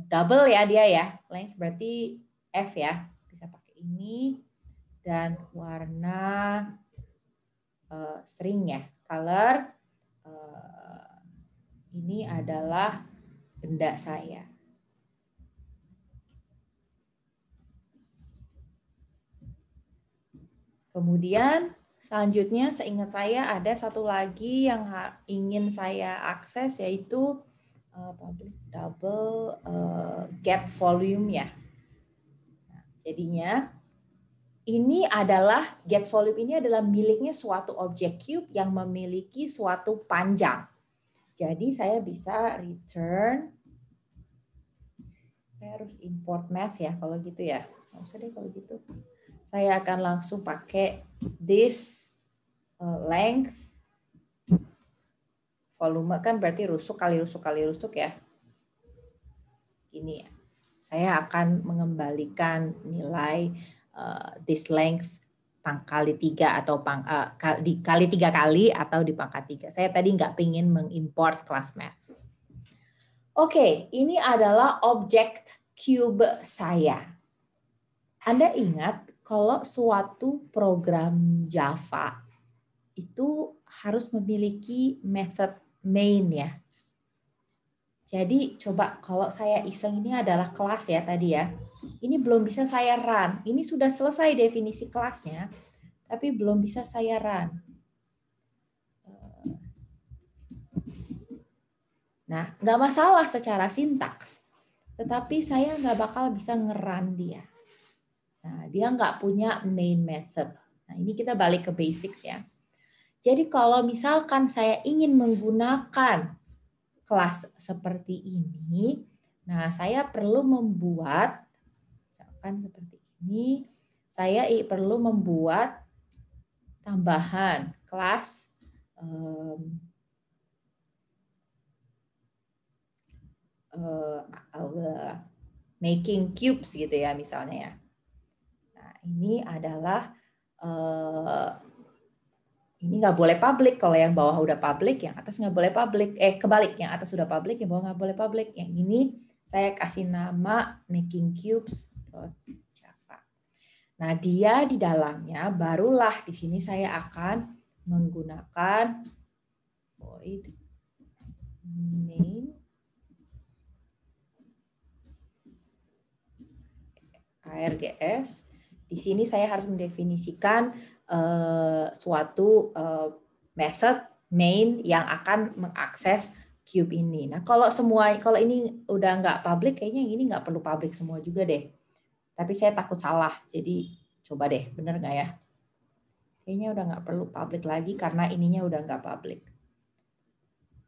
double ya dia ya. Length berarti F ya. Bisa pakai ini dan warna uh, string ya. Color uh, ini adalah benda saya. Kemudian Selanjutnya, seingat saya ada satu lagi yang ingin saya akses yaitu uh, public double uh, gap volume ya. Nah, jadinya ini adalah get volume ini adalah miliknya suatu objek cube yang memiliki suatu panjang. Jadi saya bisa return saya harus import math ya kalau gitu ya. Nggak usah deh kalau gitu saya akan langsung pakai this uh, length volume kan berarti rusuk kali rusuk kali rusuk ya. Ini ya. Saya akan mengembalikan nilai uh, this length pangkali tiga atau pang, uh, kali, kali tiga kali atau di pangkat tiga. Saya tadi nggak pingin mengimport class math. Oke, okay, ini adalah object cube saya. Anda ingat kalau suatu program Java itu harus memiliki method main ya. Jadi coba kalau saya iseng ini adalah kelas ya tadi ya. Ini belum bisa saya run. Ini sudah selesai definisi kelasnya, tapi belum bisa saya run. Nah, nggak masalah secara sintaks, tetapi saya nggak bakal bisa ngeran dia. Nah, dia nggak punya main method. Nah, ini kita balik ke basics ya. Jadi kalau misalkan saya ingin menggunakan kelas seperti ini, nah saya perlu membuat, misalkan seperti ini, saya perlu membuat tambahan kelas um, uh, making cubes gitu ya misalnya ya ini adalah uh, ini nggak boleh publik kalau yang bawah udah publik yang atas nggak boleh publik eh kebalik yang atas sudah publik yang bawah nggak boleh publik yang ini saya kasih nama making cubes Java. Nah dia di dalamnya barulah di sini saya akan menggunakan void name args di sini saya harus mendefinisikan uh, suatu uh, method main yang akan mengakses cube ini. Nah, kalau semua kalau ini udah nggak public, kayaknya ini nggak perlu public semua juga deh. Tapi saya takut salah, jadi coba deh, bener nggak ya? Kayaknya udah nggak perlu public lagi karena ininya udah nggak public.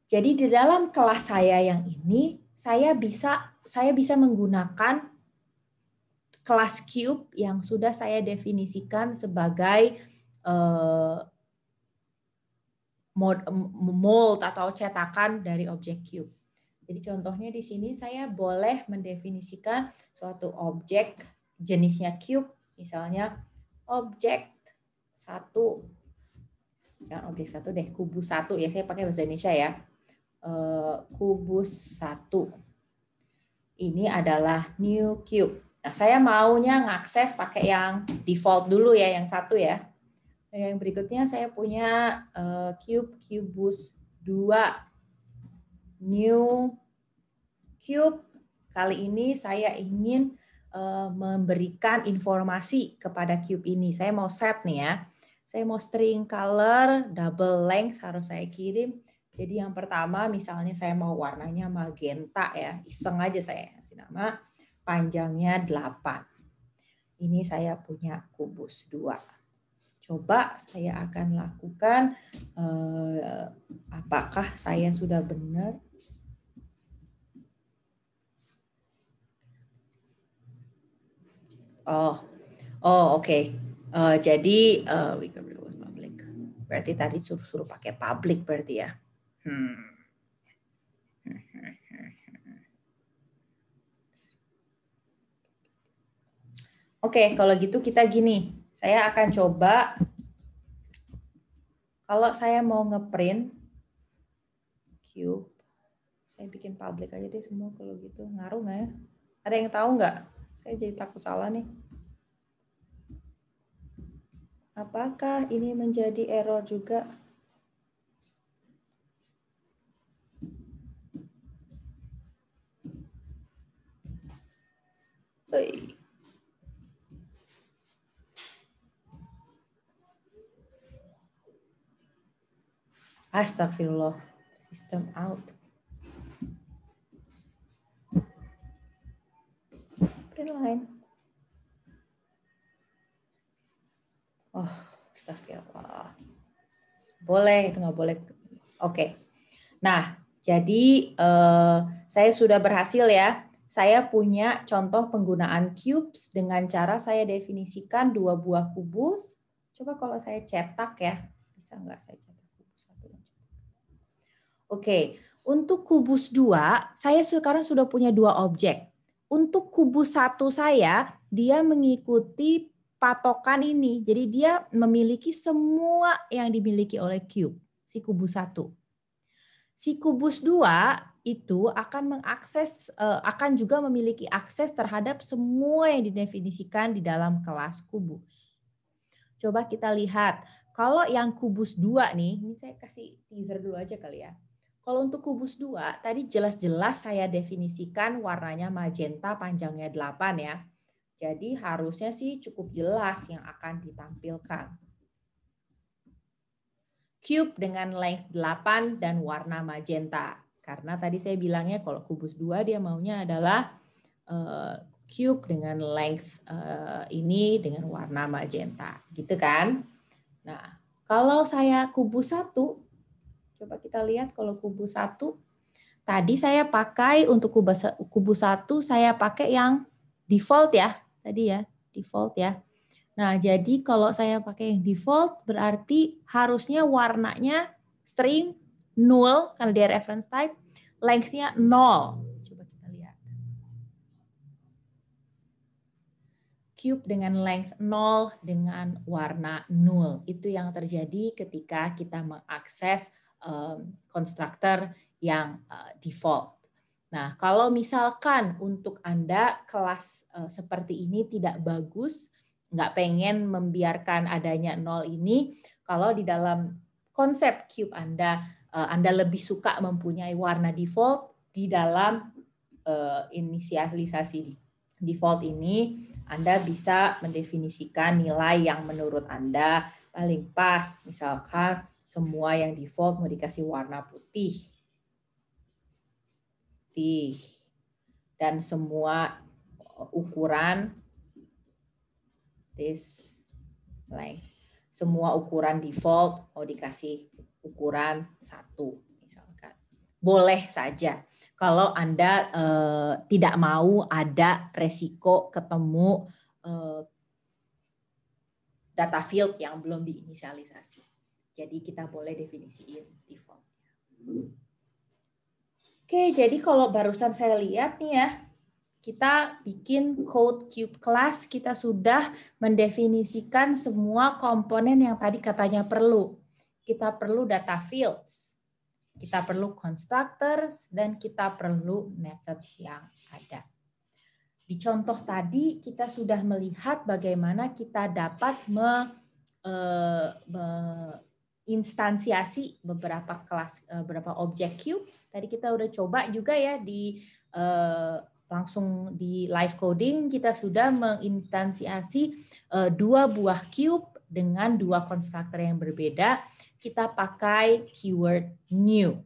Jadi di dalam kelas saya yang ini, saya bisa saya bisa menggunakan kelas cube yang sudah saya definisikan sebagai uh, mold atau cetakan dari objek cube. Jadi contohnya di sini saya boleh mendefinisikan suatu objek jenisnya cube, misalnya objek satu, ya objek satu deh, kubus satu ya saya pakai bahasa Indonesia ya, eh, kubus satu. Ini adalah new cube. Nah, saya maunya ngakses pakai yang default dulu ya, yang satu ya. yang berikutnya saya punya eh, cube cubus 2 new cube. Kali ini saya ingin eh, memberikan informasi kepada cube ini. Saya mau set nih ya. Saya mau string color double length harus saya kirim. Jadi yang pertama misalnya saya mau warnanya magenta ya, iseng aja saya kasih nama panjangnya 8. Ini saya punya kubus 2. Coba saya akan lakukan eh, apakah saya sudah benar? Oh. Oh, oke. Okay. Uh, eh, jadi uh, berarti tadi suruh-suruh pakai public berarti ya. Hmm. Oke, okay, kalau gitu kita gini. Saya akan coba kalau saya mau ngeprint cube, saya bikin public aja deh semua kalau gitu. Ngaruh nggak ya? Ada yang tahu nggak? Saya jadi takut salah nih. Apakah ini menjadi error juga? Oi. Astagfirullah. Sistem out. Print line. Oh, astagfirullah. Boleh, itu nggak boleh. Oke. Okay. Nah, jadi uh, saya sudah berhasil ya. Saya punya contoh penggunaan cubes dengan cara saya definisikan dua buah kubus. Coba kalau saya cetak ya. Bisa nggak saya cetak? Oke, okay. untuk kubus 2, saya sekarang sudah punya dua objek. Untuk kubus satu saya, dia mengikuti patokan ini. Jadi dia memiliki semua yang dimiliki oleh cube, si kubus satu. Si kubus dua itu akan mengakses eh, akan juga memiliki akses terhadap semua yang didefinisikan di dalam kelas kubus. Coba kita lihat kalau yang kubus dua nih, ini saya kasih teaser dulu aja kali ya. Kalau untuk kubus 2, tadi jelas-jelas saya definisikan warnanya magenta panjangnya 8 ya. Jadi harusnya sih cukup jelas yang akan ditampilkan. Cube dengan length 8 dan warna magenta. Karena tadi saya bilangnya kalau kubus 2 dia maunya adalah eh, cube dengan length eh, ini dengan warna magenta. Gitu kan? Nah, kalau saya kubus 1, Coba kita lihat kalau kubu satu. Tadi saya pakai untuk kubu satu saya pakai yang default ya. Tadi ya, default ya. Nah, jadi kalau saya pakai yang default berarti harusnya warnanya string null karena dia reference type, lengthnya nol Coba kita lihat. Cube dengan length nol dengan warna null. Itu yang terjadi ketika kita mengakses konstruktor yang eh, default. Nah, kalau misalkan untuk Anda kelas eh, seperti ini tidak bagus, nggak pengen membiarkan adanya nol ini, kalau di dalam konsep cube Anda, eh, Anda lebih suka mempunyai warna default di dalam inisialisasi default ini, Anda bisa mendefinisikan nilai yang menurut Anda paling pas, misalkan semua yang default mau dikasih warna putih. Putih. Dan semua ukuran this like semua ukuran default mau dikasih ukuran satu misalkan. Boleh saja kalau Anda e, tidak mau ada resiko ketemu e, data field yang belum diinisialisasi. Jadi kita boleh definisiin defaultnya. Oke, jadi kalau barusan saya lihat nih ya, kita bikin code cube class, kita sudah mendefinisikan semua komponen yang tadi katanya perlu. Kita perlu data fields, kita perlu constructors, dan kita perlu methods yang ada. Di contoh tadi kita sudah melihat bagaimana kita dapat me, uh, me, instansiasi beberapa kelas eh, beberapa objek cube. Tadi kita udah coba juga ya di eh, langsung di live coding kita sudah menginstansiasi eh, dua buah cube dengan dua konstruktor yang berbeda. Kita pakai keyword new.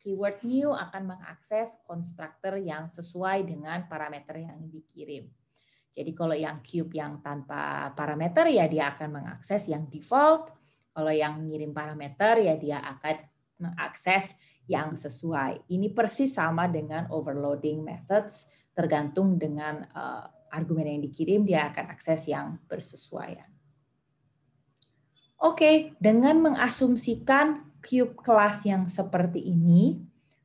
Keyword new akan mengakses konstruktor yang sesuai dengan parameter yang dikirim. Jadi kalau yang cube yang tanpa parameter ya dia akan mengakses yang default kalau yang ngirim parameter ya dia akan mengakses yang sesuai. Ini persis sama dengan overloading methods, tergantung dengan uh, argumen yang dikirim dia akan akses yang bersesuaian. Oke, okay, dengan mengasumsikan cube class yang seperti ini,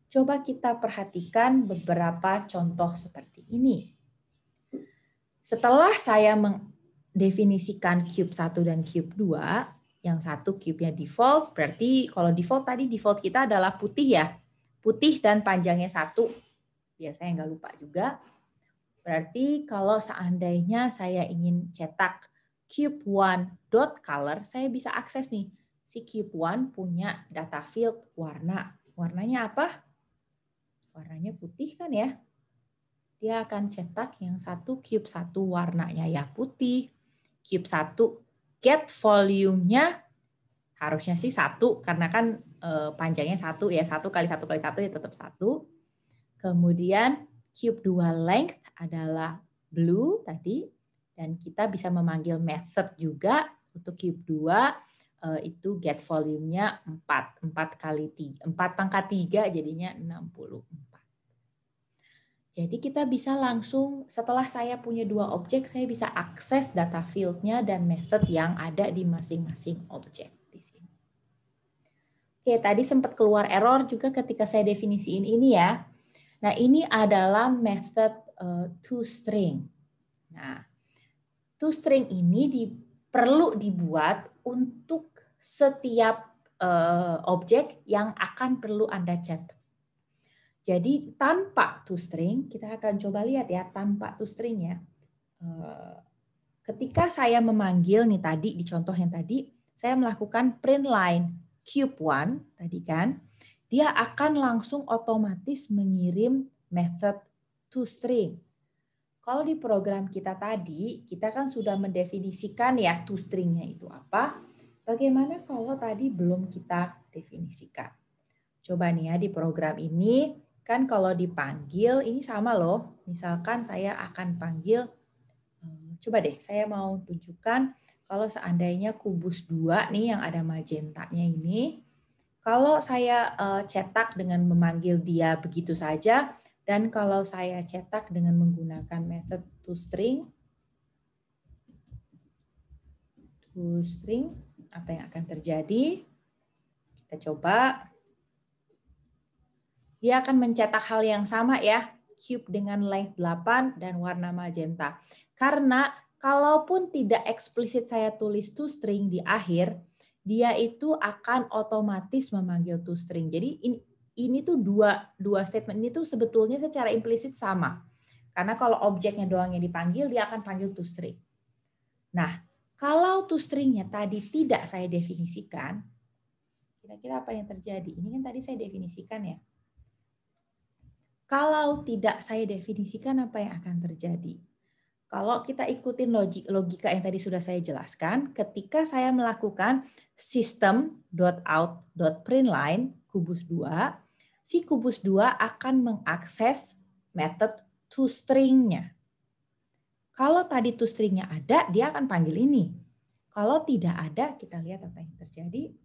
coba kita perhatikan beberapa contoh seperti ini. Setelah saya mendefinisikan cube 1 dan cube 2, yang satu cube-nya default, berarti kalau default tadi default kita adalah putih ya. Putih dan panjangnya satu. Biasanya saya nggak lupa juga. Berarti kalau seandainya saya ingin cetak cube one dot color, saya bisa akses nih. Si cube one punya data field warna. Warnanya apa? Warnanya putih kan ya? Dia akan cetak yang satu cube satu warnanya ya putih. Cube satu get volume-nya harusnya sih satu karena kan eh, panjangnya satu ya satu kali satu kali satu ya tetap satu. Kemudian cube dua length adalah blue tadi dan kita bisa memanggil method juga untuk cube dua eh, itu get volume-nya 4. 4 kali 3, 4 pangkat 3 jadinya 64. Jadi kita bisa langsung setelah saya punya dua objek, saya bisa akses data fieldnya dan method yang ada di masing-masing objek di sini. Oke, tadi sempat keluar error juga ketika saya definisiin ini ya. Nah, ini adalah method uh, toString. Nah, toString ini di, perlu dibuat untuk setiap uh, objek yang akan perlu Anda cetak. Jadi tanpa string, kita akan coba lihat ya tanpa string ya. Eh, ketika saya memanggil nih tadi di contoh yang tadi, saya melakukan print line cube one tadi kan, dia akan langsung otomatis mengirim method string. Kalau di program kita tadi, kita kan sudah mendefinisikan ya stringnya itu apa. Bagaimana kalau tadi belum kita definisikan? Coba nih ya di program ini kan kalau dipanggil ini sama loh. Misalkan saya akan panggil, eh, coba deh saya mau tunjukkan kalau seandainya kubus 2 nih yang ada magentanya ini, kalau saya eh, cetak dengan memanggil dia begitu saja, dan kalau saya cetak dengan menggunakan method toString, toString, apa yang akan terjadi? Kita coba dia akan mencetak hal yang sama ya, cube dengan length 8 dan warna magenta. Karena kalaupun tidak eksplisit saya tulis to string di akhir, dia itu akan otomatis memanggil to string. Jadi ini, ini tuh dua dua statement ini tuh sebetulnya secara implisit sama. Karena kalau objeknya doang yang dipanggil, dia akan panggil to string. Nah, kalau to stringnya tadi tidak saya definisikan, kira-kira apa yang terjadi? Ini kan tadi saya definisikan ya. Kalau tidak saya definisikan apa yang akan terjadi. Kalau kita ikutin logik logika yang tadi sudah saya jelaskan, ketika saya melakukan line kubus 2, si kubus 2 akan mengakses method toString-nya. Kalau tadi toString-nya ada, dia akan panggil ini. Kalau tidak ada, kita lihat apa yang terjadi.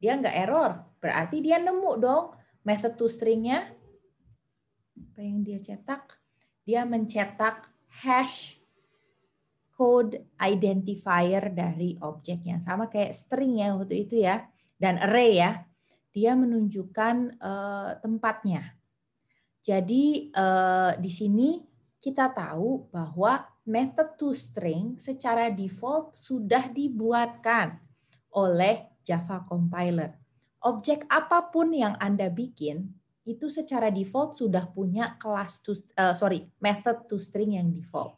Dia nggak error, berarti dia nemu dong method toString-nya apa yang dia cetak? Dia mencetak hash code identifier dari objek yang Sama kayak string ya waktu itu ya, dan array ya. Dia menunjukkan uh, tempatnya. Jadi uh, di sini kita tahu bahwa method to string secara default sudah dibuatkan oleh Java compiler. Objek apapun yang Anda bikin itu secara default sudah punya kelas to uh, sorry method to string yang default.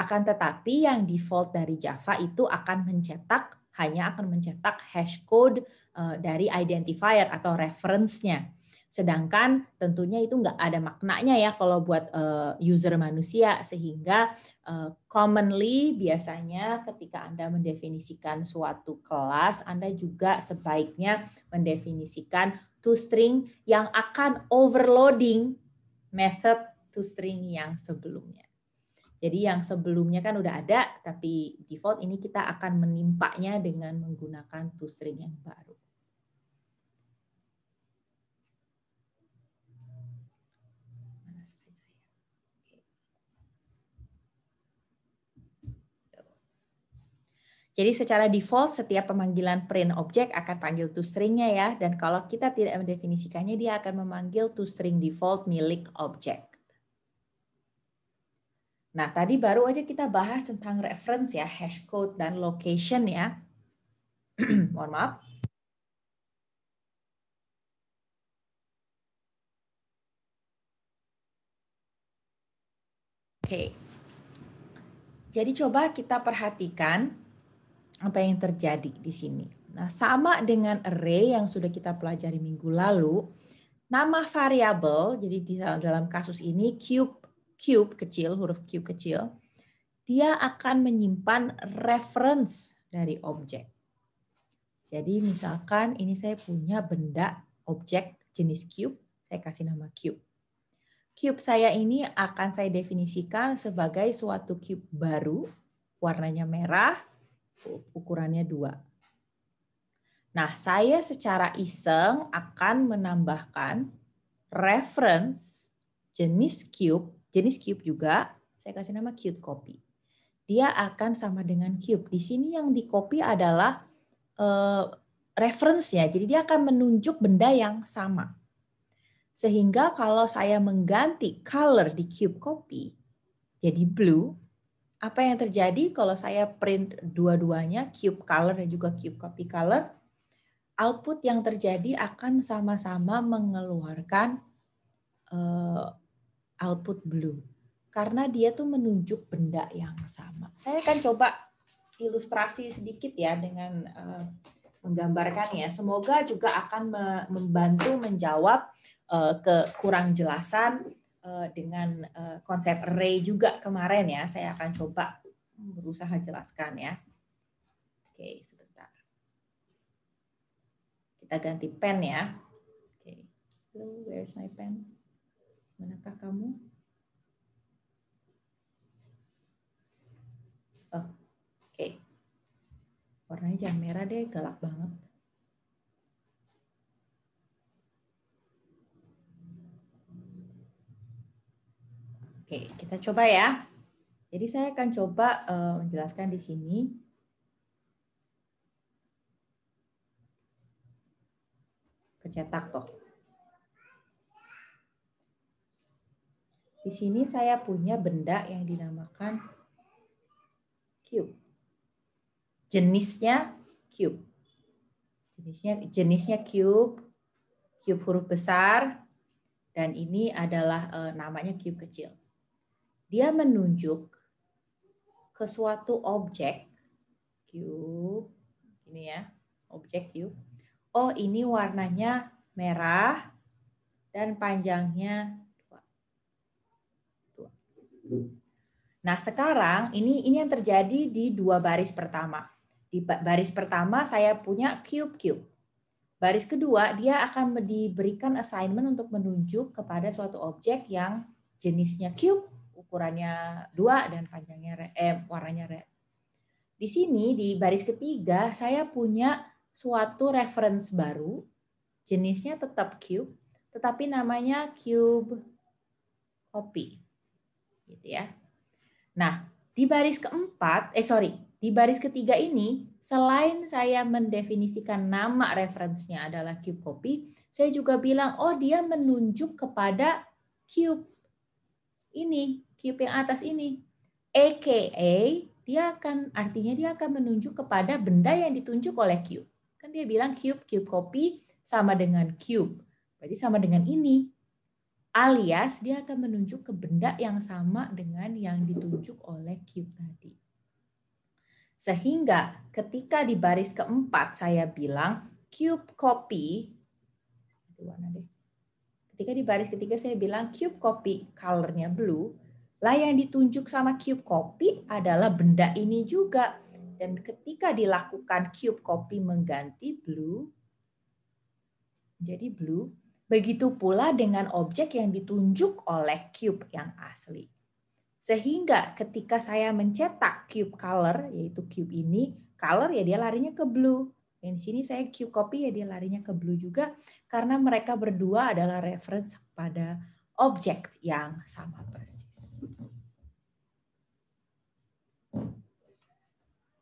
Akan tetapi yang default dari Java itu akan mencetak hanya akan mencetak hash code uh, dari identifier atau reference-nya. Sedangkan tentunya itu nggak ada maknanya ya kalau buat uh, user manusia sehingga uh, commonly biasanya ketika Anda mendefinisikan suatu kelas Anda juga sebaiknya mendefinisikan string yang akan overloading method string yang sebelumnya. Jadi yang sebelumnya kan udah ada, tapi default ini kita akan menimpaknya dengan menggunakan string yang baru. Jadi secara default setiap pemanggilan print objek akan panggil toString-nya ya dan kalau kita tidak mendefinisikannya dia akan memanggil toString default milik objek. Nah, tadi baru aja kita bahas tentang reference ya, hash code dan location ya. <clears throat> Mohon maaf. Oke. Okay. Jadi coba kita perhatikan apa yang terjadi di sini. Nah, sama dengan array yang sudah kita pelajari minggu lalu, nama variabel, jadi di dalam kasus ini cube cube kecil, huruf cube kecil, dia akan menyimpan reference dari objek. Jadi misalkan ini saya punya benda objek jenis cube, saya kasih nama cube. Cube saya ini akan saya definisikan sebagai suatu cube baru, warnanya merah, ukurannya dua. Nah, saya secara iseng akan menambahkan reference jenis cube, jenis cube juga saya kasih nama cute copy. Dia akan sama dengan cube. Di sini yang di copy adalah uh, reference-nya. Jadi dia akan menunjuk benda yang sama. Sehingga kalau saya mengganti color di cube copy jadi blue, apa yang terjadi kalau saya print dua-duanya cube color dan juga cube copy color output yang terjadi akan sama-sama mengeluarkan uh, output blue karena dia tuh menunjuk benda yang sama saya akan coba ilustrasi sedikit ya dengan uh, ya. semoga juga akan membantu menjawab uh, kekurang jelasan Eh, dengan eh, konsep array juga kemarin ya. Saya akan coba hmm, berusaha jelaskan ya. Oke, sebentar. Kita ganti pen ya. Oke. Hello, where's my pen? Manakah kamu? Oh, oke. Warnanya jangan merah deh, galak banget. Oke, kita coba ya. Jadi saya akan coba eh, menjelaskan di sini. Kecetak toh. Di sini saya punya benda yang dinamakan cube. Jenisnya cube. Jenisnya jenisnya cube, cube huruf besar dan ini adalah eh, namanya cube kecil dia menunjuk ke suatu objek cube ini ya objek cube oh ini warnanya merah dan panjangnya dua. dua. Nah sekarang ini ini yang terjadi di dua baris pertama. Di baris pertama saya punya cube cube. Baris kedua dia akan diberikan assignment untuk menunjuk kepada suatu objek yang jenisnya cube ukurannya dua dan panjangnya red, eh, warnanya red. Di sini di baris ketiga saya punya suatu reference baru, jenisnya tetap cube, tetapi namanya cube copy gitu ya. Nah di baris keempat, eh sorry, di baris ketiga ini selain saya mendefinisikan nama referensinya adalah cube copy saya juga bilang oh dia menunjuk kepada cube ini, cube yang atas ini, aka dia akan artinya dia akan menunjuk kepada benda yang ditunjuk oleh cube. Kan dia bilang cube cube copy sama dengan cube. Berarti sama dengan ini. Alias dia akan menunjuk ke benda yang sama dengan yang ditunjuk oleh cube tadi. Sehingga ketika di baris keempat saya bilang cube copy. warna deh ketika di baris ketiga saya bilang cube copy colornya blue, lah yang ditunjuk sama cube copy adalah benda ini juga. Dan ketika dilakukan cube copy mengganti blue, jadi blue, begitu pula dengan objek yang ditunjuk oleh cube yang asli. Sehingga ketika saya mencetak cube color, yaitu cube ini, color ya dia larinya ke blue. Dan di sini saya Q copy ya dia larinya ke blue juga karena mereka berdua adalah reference pada objek yang sama persis.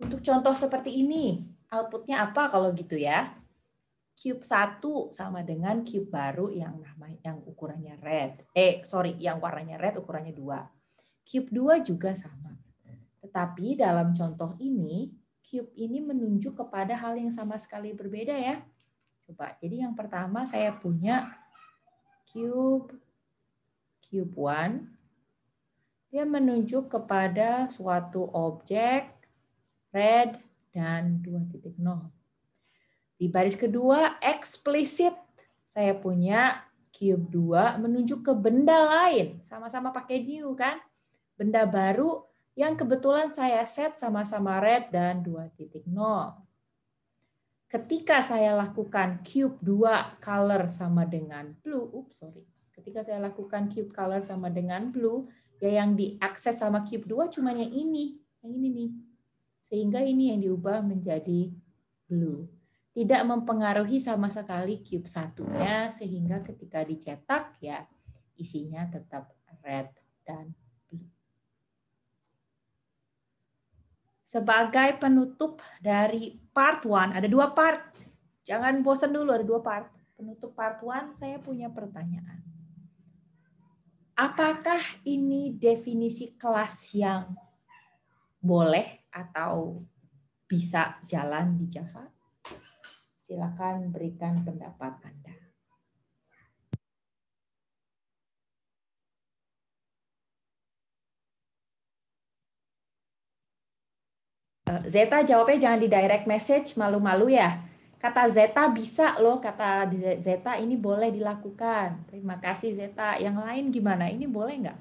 Untuk contoh seperti ini, outputnya apa kalau gitu ya? Cube 1 sama dengan cube baru yang namanya yang ukurannya red. Eh, sorry, yang warnanya red ukurannya 2. Cube 2 juga sama. Tetapi dalam contoh ini, cube ini menunjuk kepada hal yang sama sekali berbeda ya. Coba, jadi yang pertama saya punya cube, cube one, Dia menunjuk kepada suatu objek red dan 2.0. Di baris kedua, eksplisit. Saya punya cube 2 menunjuk ke benda lain. Sama-sama pakai new kan. Benda baru yang kebetulan saya set sama-sama red dan 2.0. Ketika saya lakukan cube 2 color sama dengan blue, ups sorry. Ketika saya lakukan cube color sama dengan blue, ya yang diakses sama cube 2 cuma yang ini, yang ini nih. Sehingga ini yang diubah menjadi blue. Tidak mempengaruhi sama sekali cube satunya sehingga ketika dicetak ya isinya tetap red dan sebagai penutup dari part One, Ada dua part. Jangan bosan dulu, ada dua part. Penutup part One, saya punya pertanyaan. Apakah ini definisi kelas yang boleh atau bisa jalan di Java? Silakan berikan pendapat Anda. Eh, Zeta jawabnya jangan di direct message malu-malu ya. Kata Zeta bisa loh, kata Zeta ini boleh dilakukan. Terima kasih Zeta. Yang lain gimana? Ini boleh nggak?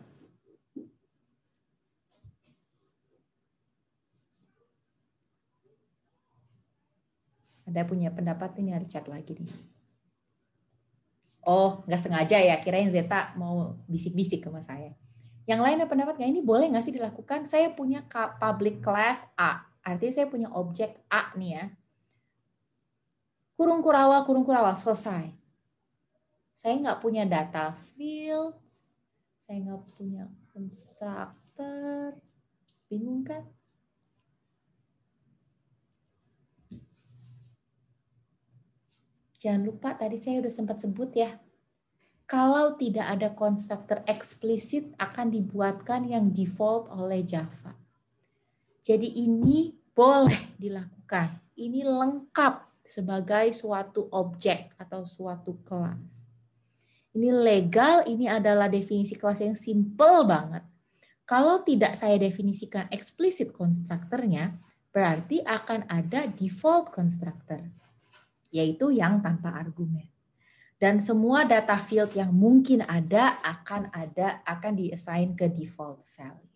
Ada punya pendapat ini ada chat lagi nih. Oh, nggak sengaja ya. Kirain Zeta mau bisik-bisik sama saya. Yang lain ada pendapat nggak? Ini boleh nggak sih dilakukan? Saya punya public class A Artinya saya punya objek A nih ya. Kurung kurawal, kurung kurawal, selesai. Saya nggak punya data field, saya nggak punya constructor. Bingung kan? Jangan lupa tadi saya udah sempat sebut ya, kalau tidak ada konstruktor eksplisit akan dibuatkan yang default oleh Java. Jadi ini boleh dilakukan. Ini lengkap sebagai suatu objek atau suatu kelas. Ini legal, ini adalah definisi kelas yang simple banget. Kalau tidak saya definisikan eksplisit konstruktornya, berarti akan ada default constructor, yaitu yang tanpa argumen. Dan semua data field yang mungkin ada akan ada akan diassign ke default value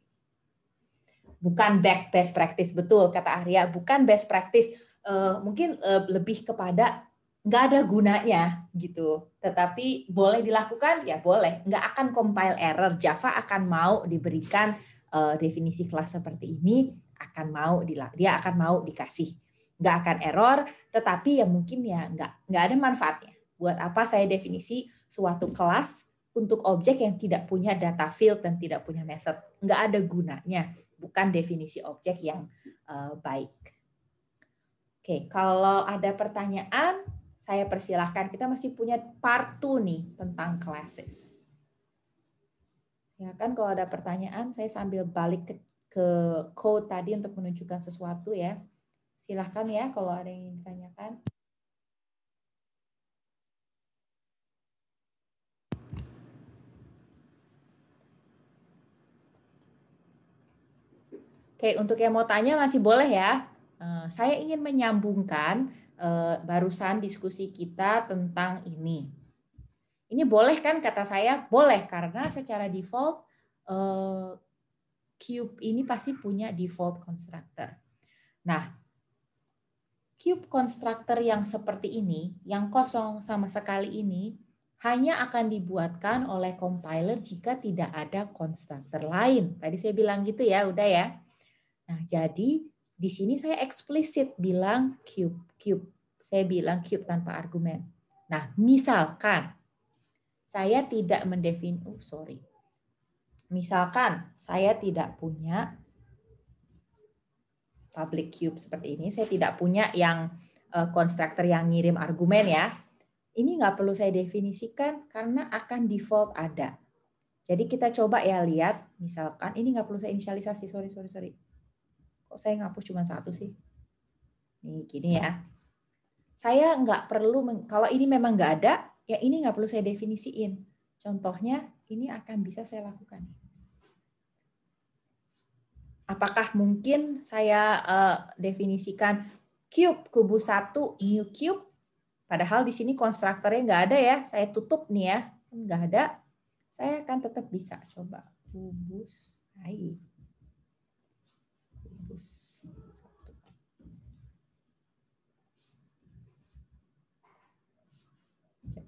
bukan back best practice betul kata Arya, bukan best practice uh, mungkin uh, lebih kepada nggak ada gunanya gitu. Tetapi boleh dilakukan ya boleh, nggak akan compile error. Java akan mau diberikan uh, definisi kelas seperti ini, akan mau dia akan mau dikasih, nggak akan error. Tetapi ya mungkin ya nggak nggak ada manfaatnya. Buat apa saya definisi suatu kelas untuk objek yang tidak punya data field dan tidak punya method. Nggak ada gunanya bukan definisi objek yang uh, baik. Oke, kalau ada pertanyaan, saya persilahkan. Kita masih punya part 2 nih tentang classes. Ya kan kalau ada pertanyaan, saya sambil balik ke, ke code tadi untuk menunjukkan sesuatu ya. Silahkan ya kalau ada yang ingin ditanyakan. Oke, untuk yang mau tanya masih boleh ya. Eh, saya ingin menyambungkan eh, barusan diskusi kita tentang ini. Ini boleh kan kata saya? Boleh, karena secara default eh, cube ini pasti punya default constructor. Nah, cube constructor yang seperti ini, yang kosong sama sekali ini, hanya akan dibuatkan oleh compiler jika tidak ada constructor lain. Tadi saya bilang gitu ya, udah ya. Nah, jadi di sini saya eksplisit bilang cube, cube. Saya bilang cube tanpa argumen. Nah, misalkan saya tidak mendefin, oh sorry. Misalkan saya tidak punya public cube seperti ini, saya tidak punya yang konstruktor eh, yang ngirim argumen ya. Ini nggak perlu saya definisikan karena akan default ada. Jadi kita coba ya lihat, misalkan ini nggak perlu saya inisialisasi, sorry, sorry, sorry kok saya ngapus cuma satu sih ini gini ya saya nggak perlu kalau ini memang nggak ada ya ini nggak perlu saya definisiin contohnya ini akan bisa saya lakukan apakah mungkin saya uh, definisikan cube kubu satu new cube padahal di sini konstruktornya nggak ada ya saya tutup nih ya nggak ada saya akan tetap bisa coba kubus air 101.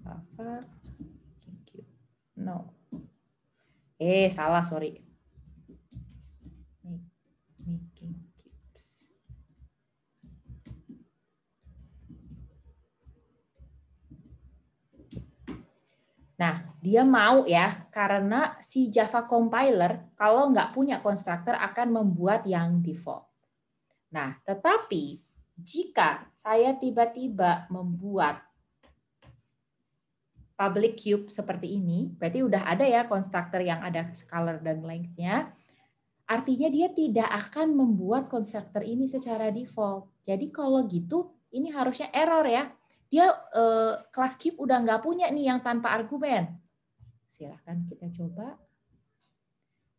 Java, No. Eh, salah, sorry. Making. Nah, dia mau ya, karena si Java compiler kalau nggak punya konstruktor akan membuat yang default. Nah, tetapi jika saya tiba-tiba membuat public cube seperti ini, berarti udah ada ya konstruktor yang ada scalar dan length-nya, artinya dia tidak akan membuat konstruktor ini secara default. Jadi kalau gitu, ini harusnya error ya, dia eh, kelas keep udah nggak punya nih yang tanpa argumen. Silahkan kita coba.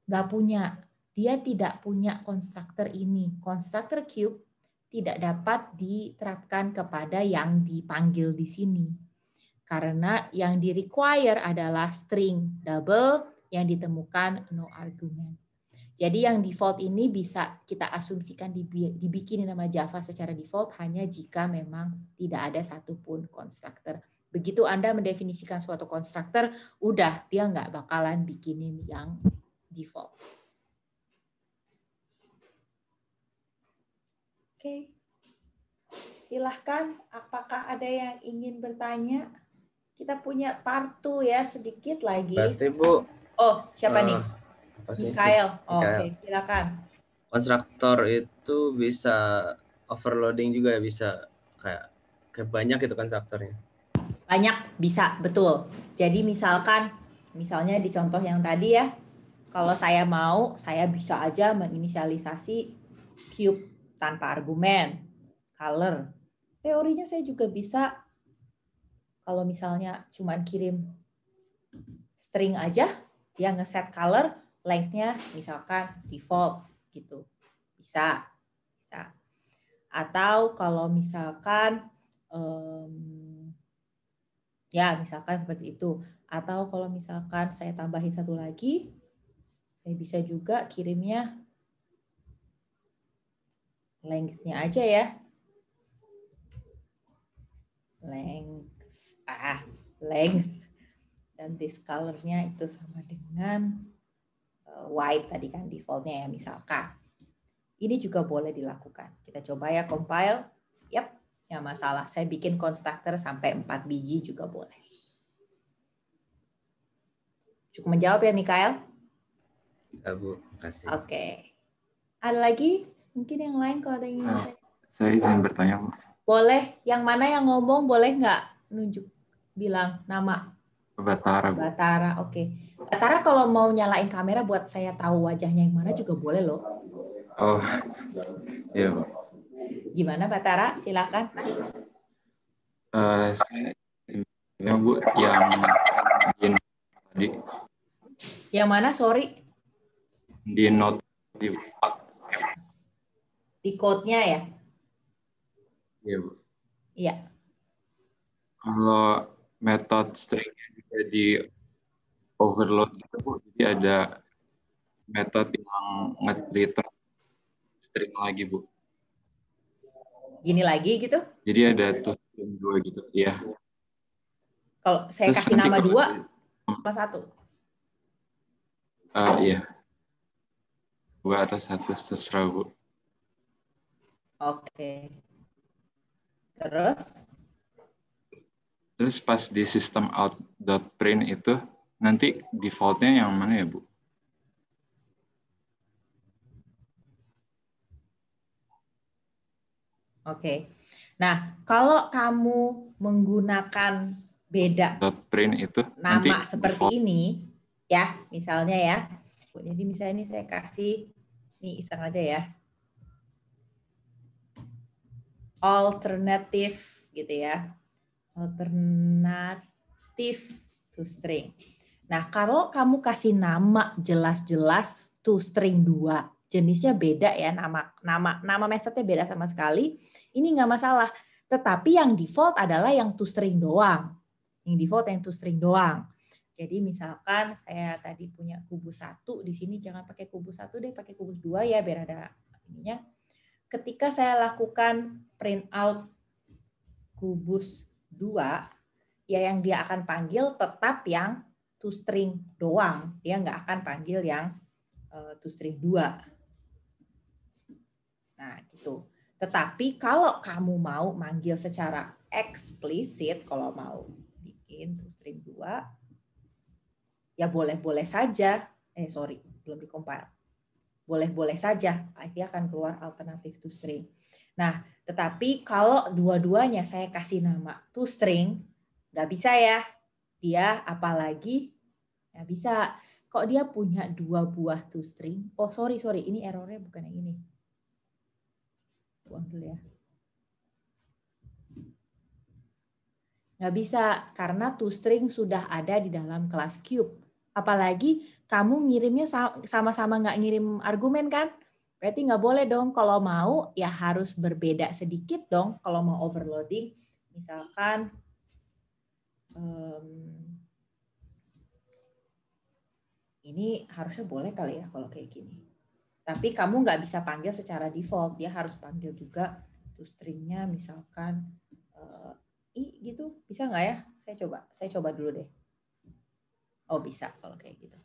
Nggak punya. Dia tidak punya konstruktor ini. Konstruktor cube tidak dapat diterapkan kepada yang dipanggil di sini. Karena yang di require adalah string double yang ditemukan no argument. Jadi yang default ini bisa kita asumsikan dibikin nama Java secara default hanya jika memang tidak ada satupun konstruktor. Begitu Anda mendefinisikan suatu konstruktor, udah dia nggak bakalan bikinin yang default. Oke, silahkan apakah ada yang ingin bertanya? Kita punya partu ya sedikit lagi. Berarti Bu. Oh, siapa uh, nih? apa sih? Mikael. Oh, Oke, okay. silakan. Konstruktor itu bisa overloading juga ya bisa kayak kayak banyak itu kan traktornya. Banyak bisa, betul. Jadi misalkan misalnya di contoh yang tadi ya, kalau saya mau, saya bisa aja menginisialisasi cube tanpa argumen, color. Teorinya saya juga bisa kalau misalnya cuman kirim string aja, yang ngeset color, length-nya misalkan default gitu. Bisa. Bisa. Atau kalau misalkan um, ya misalkan seperti itu. Atau kalau misalkan saya tambahin satu lagi, saya bisa juga kirimnya length-nya aja ya. Length ah length dan this color-nya itu sama dengan Eh, white tadi kan defaultnya ya misalkan. Ini juga boleh dilakukan. Kita coba ya compile. Yap, nggak masalah. Saya bikin constructor sampai 4 biji juga boleh. Cukup menjawab ya Mikael? Ya Bu, kasih. Oke. Okay. Ada lagi? Mungkin yang lain kalau ada yang ingin. Nah, saya izin bertanya Bu. Boleh. Yang mana yang ngomong boleh nggak nunjuk bilang nama Batara. Batara, oke. Okay. Batara kalau mau nyalain kamera buat saya tahu wajahnya yang mana juga boleh loh. Oh, iya. Yeah. Gimana Batara? Silakan. Uh, saya, Bu, yang tadi. Yang mana? Sorry. Di not. di di code-nya ya. Iya Bu. Iya. Kalau metode string jadi overload gitu bu jadi ada metode yang nge string lagi bu gini lagi gitu jadi ada tuh dua gitu ya kalau saya Terus kasih nama dua apa satu uh, iya dua atas satu terserah bu oke okay. Terus? Terus pas di sistem out print itu nanti defaultnya yang mana ya, Bu? Oke. Okay. Nah, kalau kamu menggunakan beda dot print itu nama nanti seperti default. ini ya, misalnya ya. Jadi misalnya ini saya kasih ini iseng aja ya. Alternatif gitu ya alternatif to string. Nah, kalau kamu kasih nama jelas-jelas to string 2, jenisnya beda ya nama nama nama metodenya beda sama sekali. Ini nggak masalah. Tetapi yang default adalah yang to string doang. Yang default yang to string doang. Jadi misalkan saya tadi punya kubus satu di sini jangan pakai kubus satu deh pakai kubus dua ya biar ada ininya. Ketika saya lakukan print out kubus dua, ya yang dia akan panggil tetap yang two string doang. Dia nggak akan panggil yang uh, eh, two string dua. Nah, gitu. Tetapi kalau kamu mau manggil secara eksplisit, kalau mau bikin two string dua, ya boleh-boleh saja. Eh, sorry, belum dikompil boleh-boleh saja dia akan keluar alternatif two string. Nah, tetapi kalau dua-duanya saya kasih nama two string, nggak bisa ya. Dia apalagi nggak bisa. Kok dia punya dua buah two string? Oh sorry sorry, ini errornya bukan yang ini. Buang dulu ya. Nggak bisa karena two string sudah ada di dalam kelas cube Apalagi kamu ngirimnya sama-sama nggak ngirim argumen kan? Berarti nggak boleh dong kalau mau ya harus berbeda sedikit dong kalau mau overloading. Misalkan um, ini harusnya boleh kali ya kalau kayak gini. Tapi kamu nggak bisa panggil secara default, dia harus panggil juga to stringnya misalkan uh, i gitu bisa nggak ya? Saya coba, saya coba dulu deh. Oh bisa kalau kayak gitu.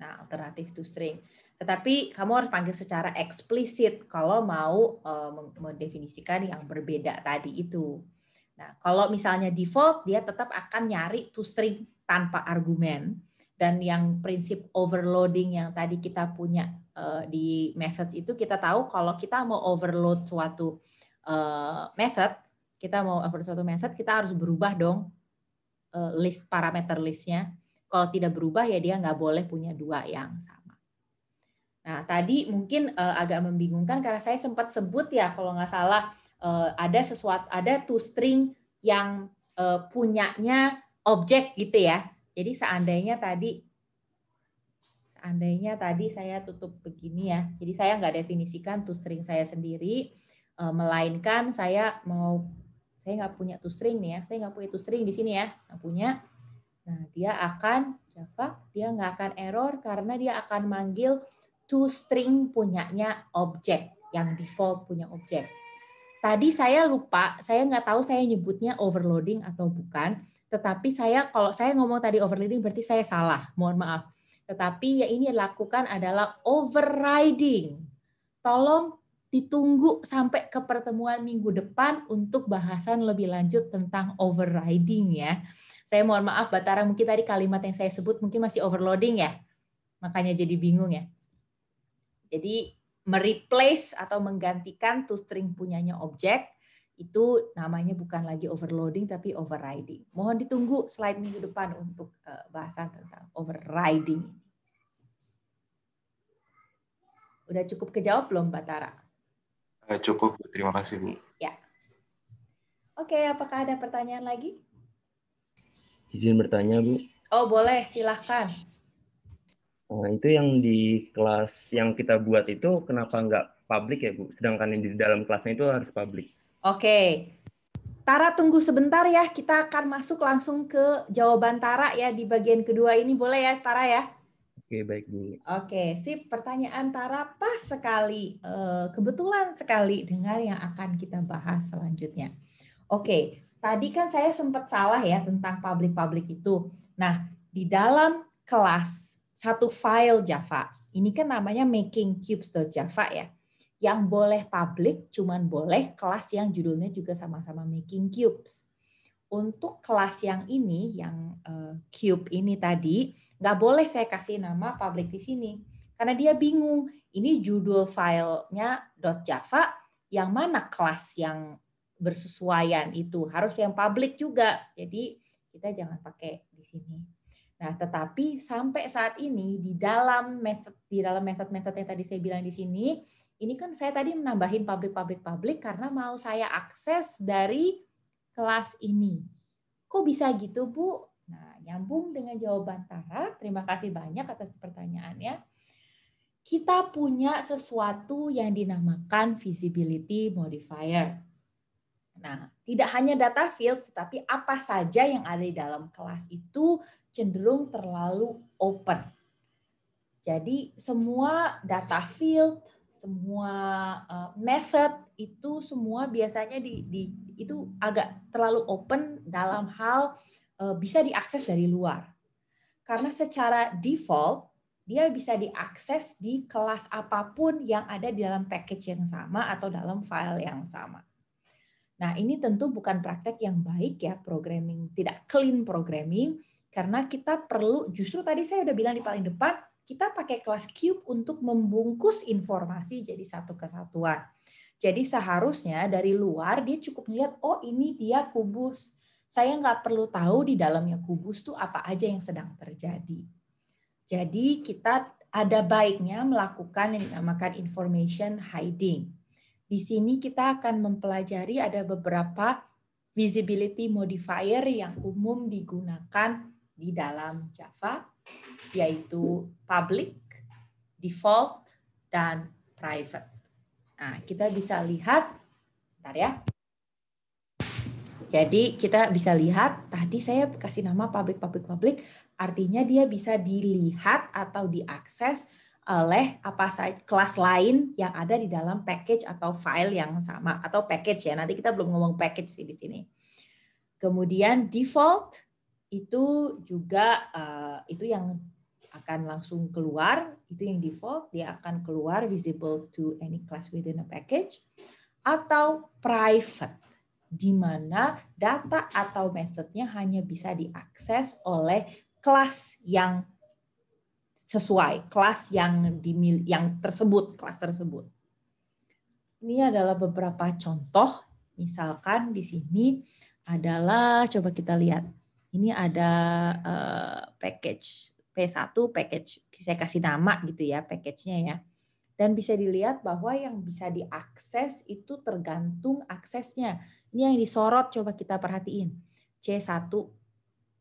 Nah alternatif to string. Tetapi kamu harus panggil secara eksplisit kalau mau uh, mendefinisikan yang berbeda tadi itu. Nah kalau misalnya default dia tetap akan nyari to string tanpa argumen dan yang prinsip overloading yang tadi kita punya uh, di methods itu kita tahu kalau kita mau overload suatu uh, method kita mau overload suatu method kita harus berubah dong uh, list parameter listnya kalau tidak berubah ya dia nggak boleh punya dua yang sama. Nah tadi mungkin eh, agak membingungkan karena saya sempat sebut ya kalau nggak salah eh, ada sesuatu ada two string yang eh, punyanya objek gitu ya. Jadi seandainya tadi seandainya tadi saya tutup begini ya. Jadi saya nggak definisikan two string saya sendiri, melainkan saya mau saya nggak punya two string nih ya. Saya nggak punya two string di sini ya. Nggak punya. Nah, dia akan Java, dia nggak akan error karena dia akan manggil string punyanya objek yang default punya objek. Tadi saya lupa, saya nggak tahu saya nyebutnya overloading atau bukan, tetapi saya kalau saya ngomong tadi overloading berarti saya salah, mohon maaf. Tetapi yang ini lakukan adalah overriding. Tolong ditunggu sampai ke pertemuan minggu depan untuk bahasan lebih lanjut tentang overriding ya. Saya mohon maaf Batara, mungkin tadi kalimat yang saya sebut mungkin masih overloading ya. Makanya jadi bingung ya. Jadi mereplace atau menggantikan to string punyanya objek itu namanya bukan lagi overloading tapi overriding. Mohon ditunggu slide minggu depan untuk eh, bahasan tentang overriding. Udah cukup kejawab belum, Batara? Eh, cukup, terima kasih Bu. Ya. Oke, apakah ada pertanyaan lagi? izin bertanya Bu? Oh boleh, silahkan. Nah, itu yang di kelas yang kita buat itu kenapa nggak publik ya Bu? Sedangkan yang di dalam kelasnya itu harus publik. Oke. Okay. Tara tunggu sebentar ya, kita akan masuk langsung ke jawaban Tara ya di bagian kedua ini boleh ya Tara ya? Oke, baik Bu. Oke, sip. Pertanyaan Tara pas sekali, eh, kebetulan sekali dengar yang akan kita bahas selanjutnya. Oke, Tadi kan saya sempat salah ya tentang public-public itu. Nah, di dalam kelas satu file Java, ini kan namanya making cubes.java ya. Yang boleh public cuman boleh kelas yang judulnya juga sama-sama making cubes. Untuk kelas yang ini, yang eh, cube ini tadi, nggak boleh saya kasih nama public di sini. Karena dia bingung, ini judul filenya .java, yang mana kelas yang bersesuaian itu harus yang publik juga jadi kita jangan pakai di sini nah tetapi sampai saat ini di dalam metode di dalam metode-metode yang tadi saya bilang di sini ini kan saya tadi menambahin publik-publik publik karena mau saya akses dari kelas ini kok bisa gitu bu nah nyambung dengan jawaban Tara terima kasih banyak atas pertanyaannya kita punya sesuatu yang dinamakan visibility modifier Nah, tidak hanya data field, tetapi apa saja yang ada di dalam kelas itu cenderung terlalu open. Jadi semua data field, semua eh, method itu semua biasanya di, di itu agak terlalu open dalam hal eh, bisa diakses dari luar. Karena secara default dia bisa diakses di kelas apapun yang ada di dalam package yang sama atau dalam file yang sama. Nah, ini tentu bukan praktek yang baik ya programming, tidak clean programming karena kita perlu justru tadi saya udah bilang di paling depan kita pakai kelas cube untuk membungkus informasi jadi satu kesatuan. Jadi seharusnya dari luar dia cukup melihat oh ini dia kubus. Saya nggak perlu tahu di dalamnya kubus tuh apa aja yang sedang terjadi. Jadi kita ada baiknya melakukan yang dinamakan information hiding. Di sini kita akan mempelajari ada beberapa visibility modifier yang umum digunakan di dalam Java, yaitu public, default, dan private. Nah, kita bisa lihat, ntar ya. Jadi kita bisa lihat, tadi saya kasih nama public, public, public, artinya dia bisa dilihat atau diakses oleh apa saja kelas lain yang ada di dalam package atau file yang sama atau package ya nanti kita belum ngomong package sih di sini kemudian default itu juga eh, itu yang akan langsung keluar itu yang default dia akan keluar visible to any class within a package atau private di mana data atau methodnya hanya bisa diakses oleh kelas yang sesuai kelas yang dimil yang tersebut kelas tersebut. Ini adalah beberapa contoh misalkan di sini adalah coba kita lihat. Ini ada uh, package P1 package saya kasih nama gitu ya package-nya ya. Dan bisa dilihat bahwa yang bisa diakses itu tergantung aksesnya. Ini yang disorot coba kita perhatiin. C1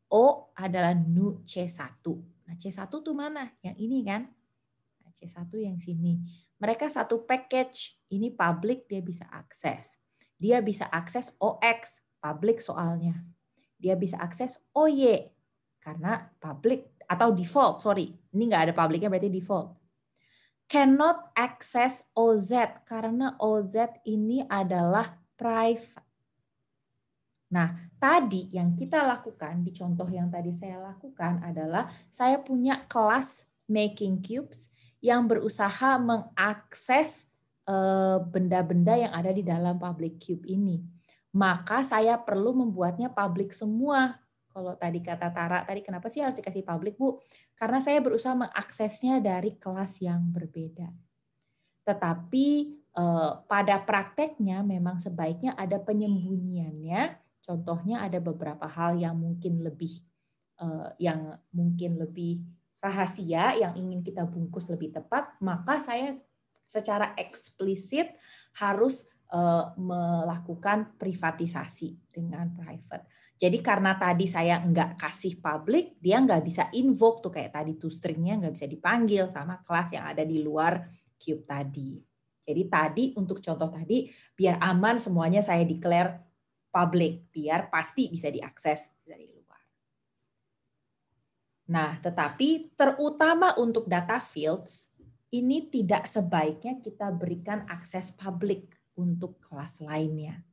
O adalah nu C1 Nah, C1 tuh mana? Yang ini kan? Nah, C1 yang sini. Mereka satu package. Ini public dia bisa akses. Dia bisa akses OX, public soalnya. Dia bisa akses OY karena public atau default, sorry. Ini nggak ada publicnya berarti default. Cannot access OZ karena OZ ini adalah private. Nah, tadi yang kita lakukan di contoh yang tadi saya lakukan adalah saya punya kelas making cubes yang berusaha mengakses eh, benda-benda yang ada di dalam public cube ini. Maka saya perlu membuatnya public semua. Kalau tadi kata Tara, tadi kenapa sih harus dikasih public, Bu? Karena saya berusaha mengaksesnya dari kelas yang berbeda. Tetapi eh, pada prakteknya memang sebaiknya ada penyembunyiannya Contohnya ada beberapa hal yang mungkin lebih eh, yang mungkin lebih rahasia yang ingin kita bungkus lebih tepat, maka saya secara eksplisit harus eh, melakukan privatisasi dengan private. Jadi karena tadi saya nggak kasih publik dia nggak bisa invoke tuh kayak tadi two stringnya nggak bisa dipanggil sama kelas yang ada di luar cube tadi. Jadi tadi untuk contoh tadi biar aman semuanya saya declare publik biar pasti bisa diakses dari luar. Nah, tetapi terutama untuk data fields ini tidak sebaiknya kita berikan akses publik untuk kelas lainnya.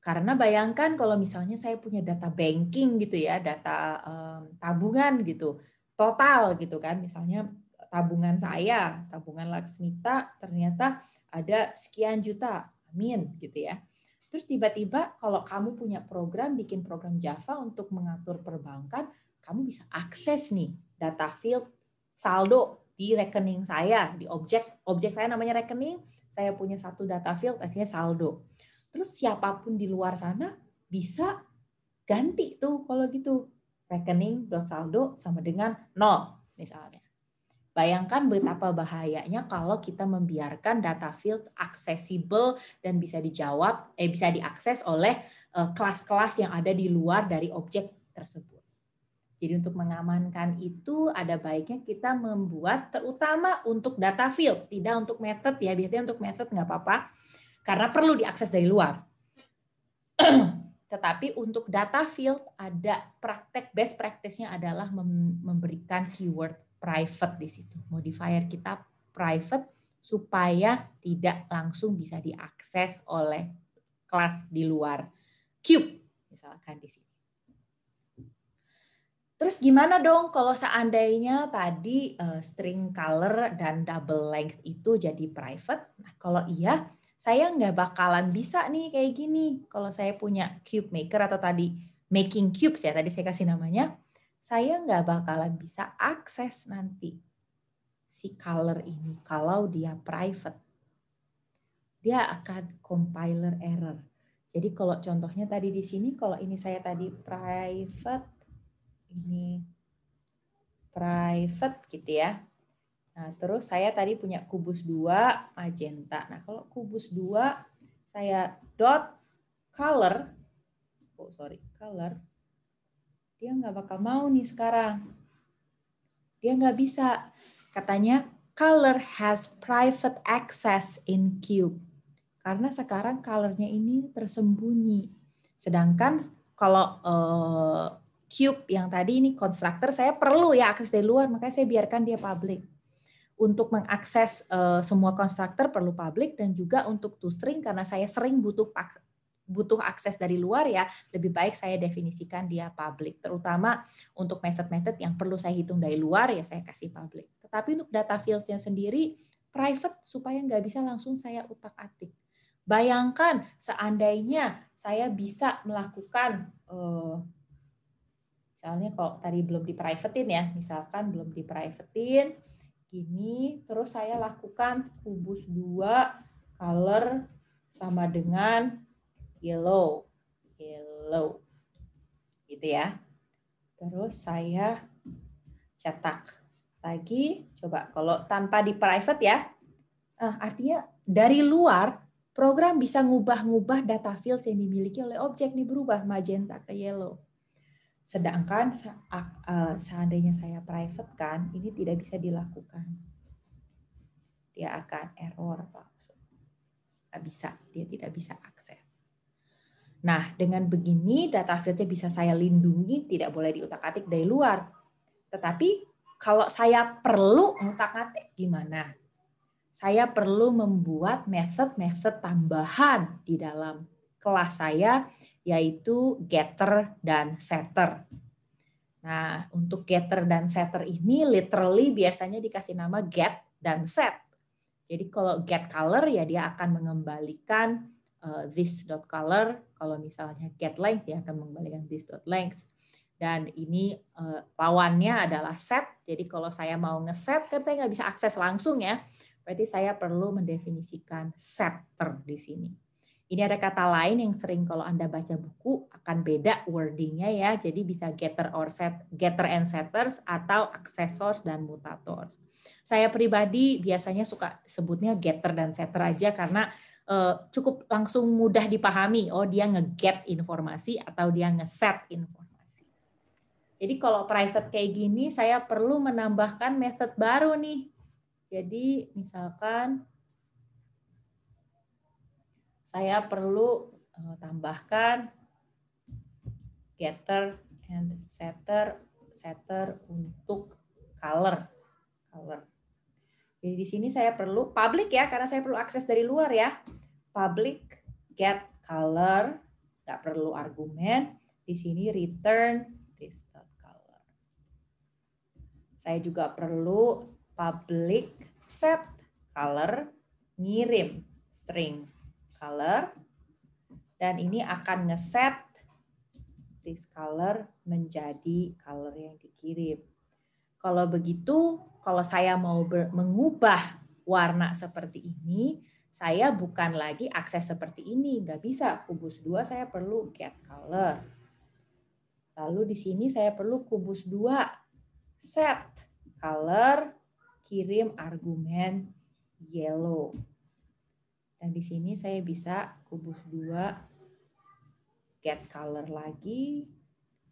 Karena bayangkan kalau misalnya saya punya data banking gitu ya, data um, tabungan gitu, total gitu kan, misalnya tabungan saya, tabungan Laksmita ternyata ada sekian juta, amin gitu ya. Terus tiba-tiba kalau kamu punya program, bikin program Java untuk mengatur perbankan, kamu bisa akses nih data field saldo di rekening saya, di objek, objek saya namanya rekening, saya punya satu data field artinya saldo. Terus siapapun di luar sana bisa ganti tuh kalau gitu rekening dot saldo sama dengan nol misalnya. Bayangkan betapa bahayanya kalau kita membiarkan data fields accessible dan bisa dijawab eh bisa diakses oleh eh, kelas-kelas yang ada di luar dari objek tersebut. Jadi untuk mengamankan itu ada baiknya kita membuat terutama untuk data field, tidak untuk method ya. Biasanya untuk method nggak apa-apa karena perlu diakses dari luar. <clears throat> Tetapi untuk data field ada praktek best practice-nya adalah memberikan keyword private di situ. Modifier kita private supaya tidak langsung bisa diakses oleh kelas di luar cube misalkan di sini. Terus gimana dong kalau seandainya tadi eh, string color dan double length itu jadi private? Nah, kalau iya, saya nggak bakalan bisa nih kayak gini. Kalau saya punya cube maker atau tadi making cubes ya, tadi saya kasih namanya saya nggak bakalan bisa akses nanti si color ini kalau dia private. Dia akan compiler error. Jadi kalau contohnya tadi di sini, kalau ini saya tadi private, ini private gitu ya. Nah, terus saya tadi punya kubus 2 magenta. Nah, kalau kubus 2 saya dot color, oh sorry, color, dia nggak bakal mau nih sekarang. Dia nggak bisa. Katanya, color has private access in cube. Karena sekarang colornya ini tersembunyi. Sedangkan kalau uh, cube yang tadi ini konstruktor saya perlu ya akses dari luar, makanya saya biarkan dia public. Untuk mengakses uh, semua konstruktor perlu public dan juga untuk two string karena saya sering butuh butuh akses dari luar ya, lebih baik saya definisikan dia publik Terutama untuk method-method yang perlu saya hitung dari luar ya saya kasih publik Tetapi untuk data fieldsnya sendiri private supaya nggak bisa langsung saya utak-atik. Bayangkan seandainya saya bisa melakukan eh, misalnya kalau tadi belum di privatein ya, misalkan belum di privatein gini, terus saya lakukan kubus dua color sama dengan yellow, yellow. Gitu ya. Terus saya cetak lagi. Coba kalau tanpa di private ya, eh, artinya dari luar program bisa ngubah-ngubah data field yang dimiliki oleh objek nih berubah magenta ke yellow. Sedangkan eh, seandainya saya private kan, ini tidak bisa dilakukan. Dia akan error, Pak. Tidak bisa, dia tidak bisa akses. Nah, dengan begini data fieldnya bisa saya lindungi, tidak boleh diutak-atik dari luar. Tetapi kalau saya perlu mutak atik gimana? Saya perlu membuat method-method tambahan di dalam kelas saya, yaitu getter dan setter. Nah, untuk getter dan setter ini literally biasanya dikasih nama get dan set. Jadi kalau get color ya dia akan mengembalikan uh, color kalau misalnya get length dia ya, akan mengembalikan this. length Dan ini uh, eh, lawannya adalah set, jadi kalau saya mau ngeset kan saya nggak bisa akses langsung ya, berarti saya perlu mendefinisikan setter di sini. Ini ada kata lain yang sering kalau Anda baca buku akan beda wordingnya ya. Jadi bisa getter or set, getter and setters atau accessors dan mutators. Saya pribadi biasanya suka sebutnya getter dan setter aja karena Eh, cukup langsung mudah dipahami. Oh, dia ngeget informasi atau dia nge-set informasi. Jadi kalau private kayak gini, saya perlu menambahkan method baru nih. Jadi misalkan saya perlu eh, tambahkan getter and setter setter untuk color color. Jadi di sini saya perlu public ya karena saya perlu akses dari luar ya public get color nggak perlu argumen di sini return this color saya juga perlu public set color ngirim string color dan ini akan ngeset this color menjadi color yang dikirim kalau begitu kalau saya mau mengubah warna seperti ini saya bukan lagi akses seperti ini, nggak bisa. Kubus 2 saya perlu get color. Lalu di sini saya perlu kubus 2 set color, kirim argumen yellow. Dan di sini saya bisa kubus 2 get color lagi.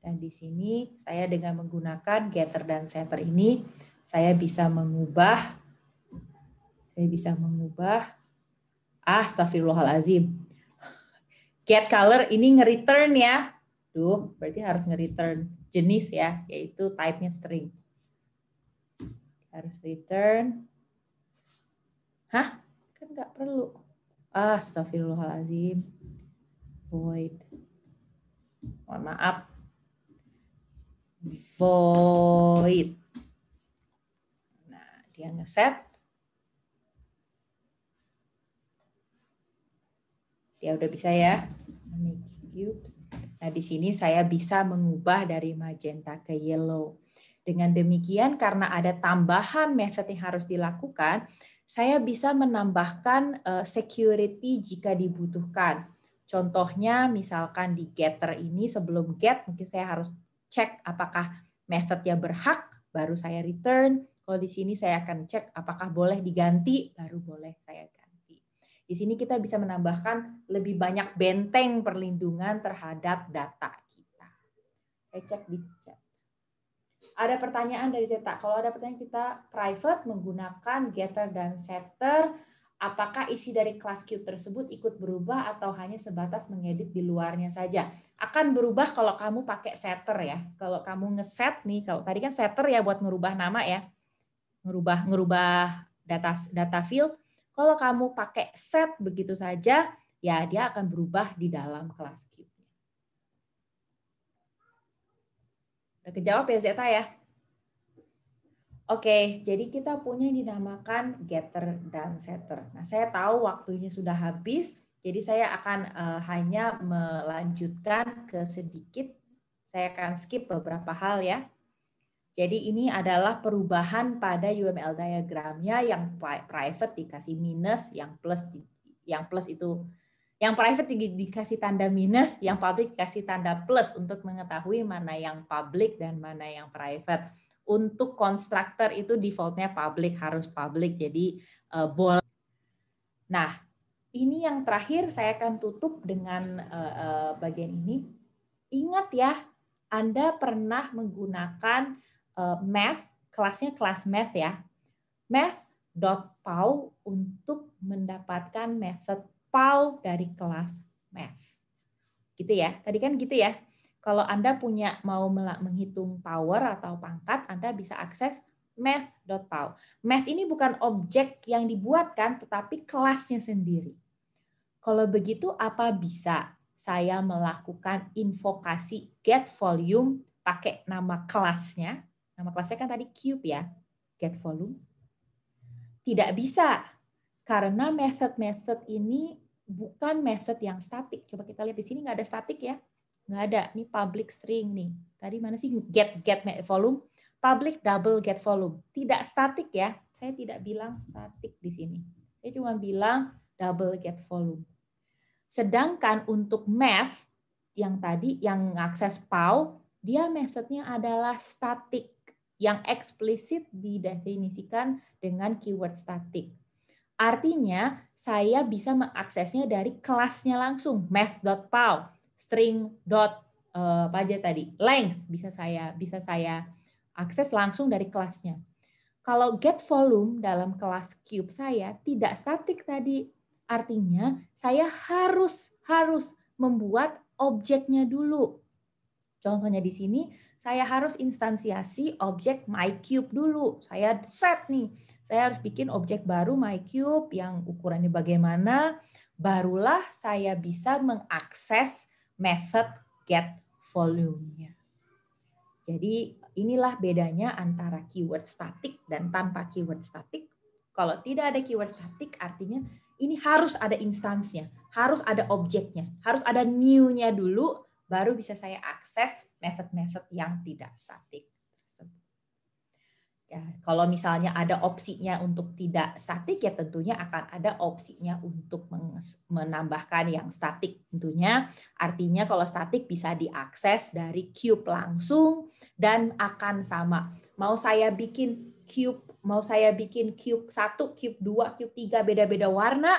Dan di sini saya dengan menggunakan getter dan setter ini, saya bisa mengubah, saya bisa mengubah Astagfirullahalazim. Get color ini nge-return ya. Duh, berarti harus nge-return jenis ya, yaitu type-nya string. Harus return. Hah? Kan nggak perlu. Astagfirullahalazim. Void. Mohon maaf. Void. Nah, dia nge ngeset Ya udah bisa ya. Nah, di sini saya bisa mengubah dari magenta ke yellow. Dengan demikian, karena ada tambahan method yang harus dilakukan, saya bisa menambahkan eh, security jika dibutuhkan. Contohnya, misalkan di getter ini sebelum get, mungkin saya harus cek apakah method yang berhak, baru saya return. Kalau di sini saya akan cek apakah boleh diganti, baru boleh saya di sini kita bisa menambahkan lebih banyak benteng perlindungan terhadap data kita. Saya cek di chat. Ada pertanyaan dari Zeta. Kalau ada pertanyaan kita private menggunakan getter dan setter, apakah isi dari class cube tersebut ikut berubah atau hanya sebatas mengedit di luarnya saja? Akan berubah kalau kamu pakai setter ya. Kalau kamu ngeset nih, kalau tadi kan setter ya buat ngerubah nama ya. Ngerubah ngerubah data data field. Kalau kamu pakai set begitu saja, ya dia akan berubah di dalam kelas Q. Udah kejawab ya Zeta ya? Oke, jadi kita punya yang dinamakan getter dan setter. Nah, saya tahu waktunya sudah habis, jadi saya akan eh, hanya melanjutkan ke sedikit. Saya akan skip beberapa hal ya. Jadi ini adalah perubahan pada UML diagramnya yang private dikasih minus, yang plus yang plus itu yang private di, dikasih tanda minus, yang public dikasih tanda plus untuk mengetahui mana yang public dan mana yang private. Untuk konstruktor itu defaultnya public harus public, jadi uh, eh, boleh. Nah, ini yang terakhir saya akan tutup dengan uh, uh, bagian ini. Ingat ya, Anda pernah menggunakan uh, math, kelasnya kelas math ya. math.pau untuk mendapatkan method pau dari kelas math. Gitu ya. Tadi kan gitu ya. Kalau Anda punya mau menghitung power atau pangkat, Anda bisa akses math.pau. Math ini bukan objek yang dibuatkan, tetapi kelasnya sendiri. Kalau begitu, apa bisa saya melakukan invokasi get volume pakai nama kelasnya? Nama kelasnya kan tadi cube ya, get volume. Tidak bisa karena method-method ini bukan method yang statik. Coba kita lihat di sini nggak ada statik ya, nggak ada. Ini public string nih. Tadi mana sih get get volume? Public double get volume. Tidak statik ya. Saya tidak bilang statik di sini. Saya cuma bilang double get volume. Sedangkan untuk math yang tadi yang akses PAU, dia methodnya adalah statik yang eksplisit didefinisikan dengan keyword static. Artinya, saya bisa mengaksesnya dari kelasnya langsung, pow, string. Eh, apa aja tadi, length bisa saya bisa saya akses langsung dari kelasnya. Kalau get volume dalam kelas cube saya tidak statik tadi, artinya saya harus harus membuat objeknya dulu Contohnya di sini, saya harus instansiasi objek MyCube dulu. Saya set nih, saya harus bikin objek baru MyCube yang ukurannya bagaimana, barulah saya bisa mengakses method get volume-nya. Jadi inilah bedanya antara keyword statik dan tanpa keyword statik. Kalau tidak ada keyword statik artinya ini harus ada instansinya, harus ada objeknya, harus ada new-nya dulu baru bisa saya akses method-method yang tidak statik. Ya, kalau misalnya ada opsinya untuk tidak statik, ya tentunya akan ada opsinya untuk menambahkan yang statik. Tentunya artinya kalau statik bisa diakses dari cube langsung dan akan sama. Mau saya bikin cube, mau saya bikin cube satu, cube dua, cube tiga beda-beda warna,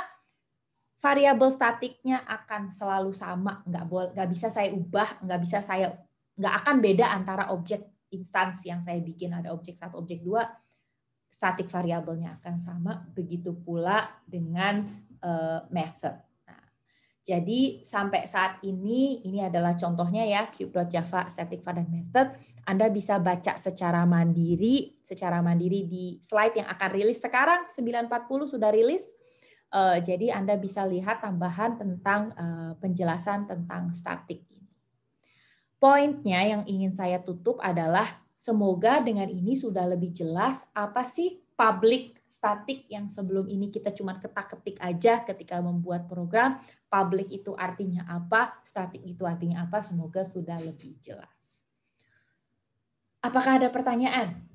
variabel statiknya akan selalu sama, nggak boleh, nggak bisa saya ubah, nggak bisa saya, nggak akan beda antara objek instansi yang saya bikin ada objek satu, objek dua, statik variabelnya akan sama. Begitu pula dengan uh, method. Nah, jadi sampai saat ini ini adalah contohnya ya cube.java static var dan method. Anda bisa baca secara mandiri, secara mandiri di slide yang akan rilis sekarang 940 sudah rilis Eh, jadi Anda bisa lihat tambahan tentang eh, penjelasan tentang statik. Poinnya yang ingin saya tutup adalah semoga dengan ini sudah lebih jelas apa sih public statik yang sebelum ini kita cuma ketak-ketik aja ketika membuat program, public itu artinya apa, statik itu artinya apa, semoga sudah lebih jelas. Apakah ada pertanyaan?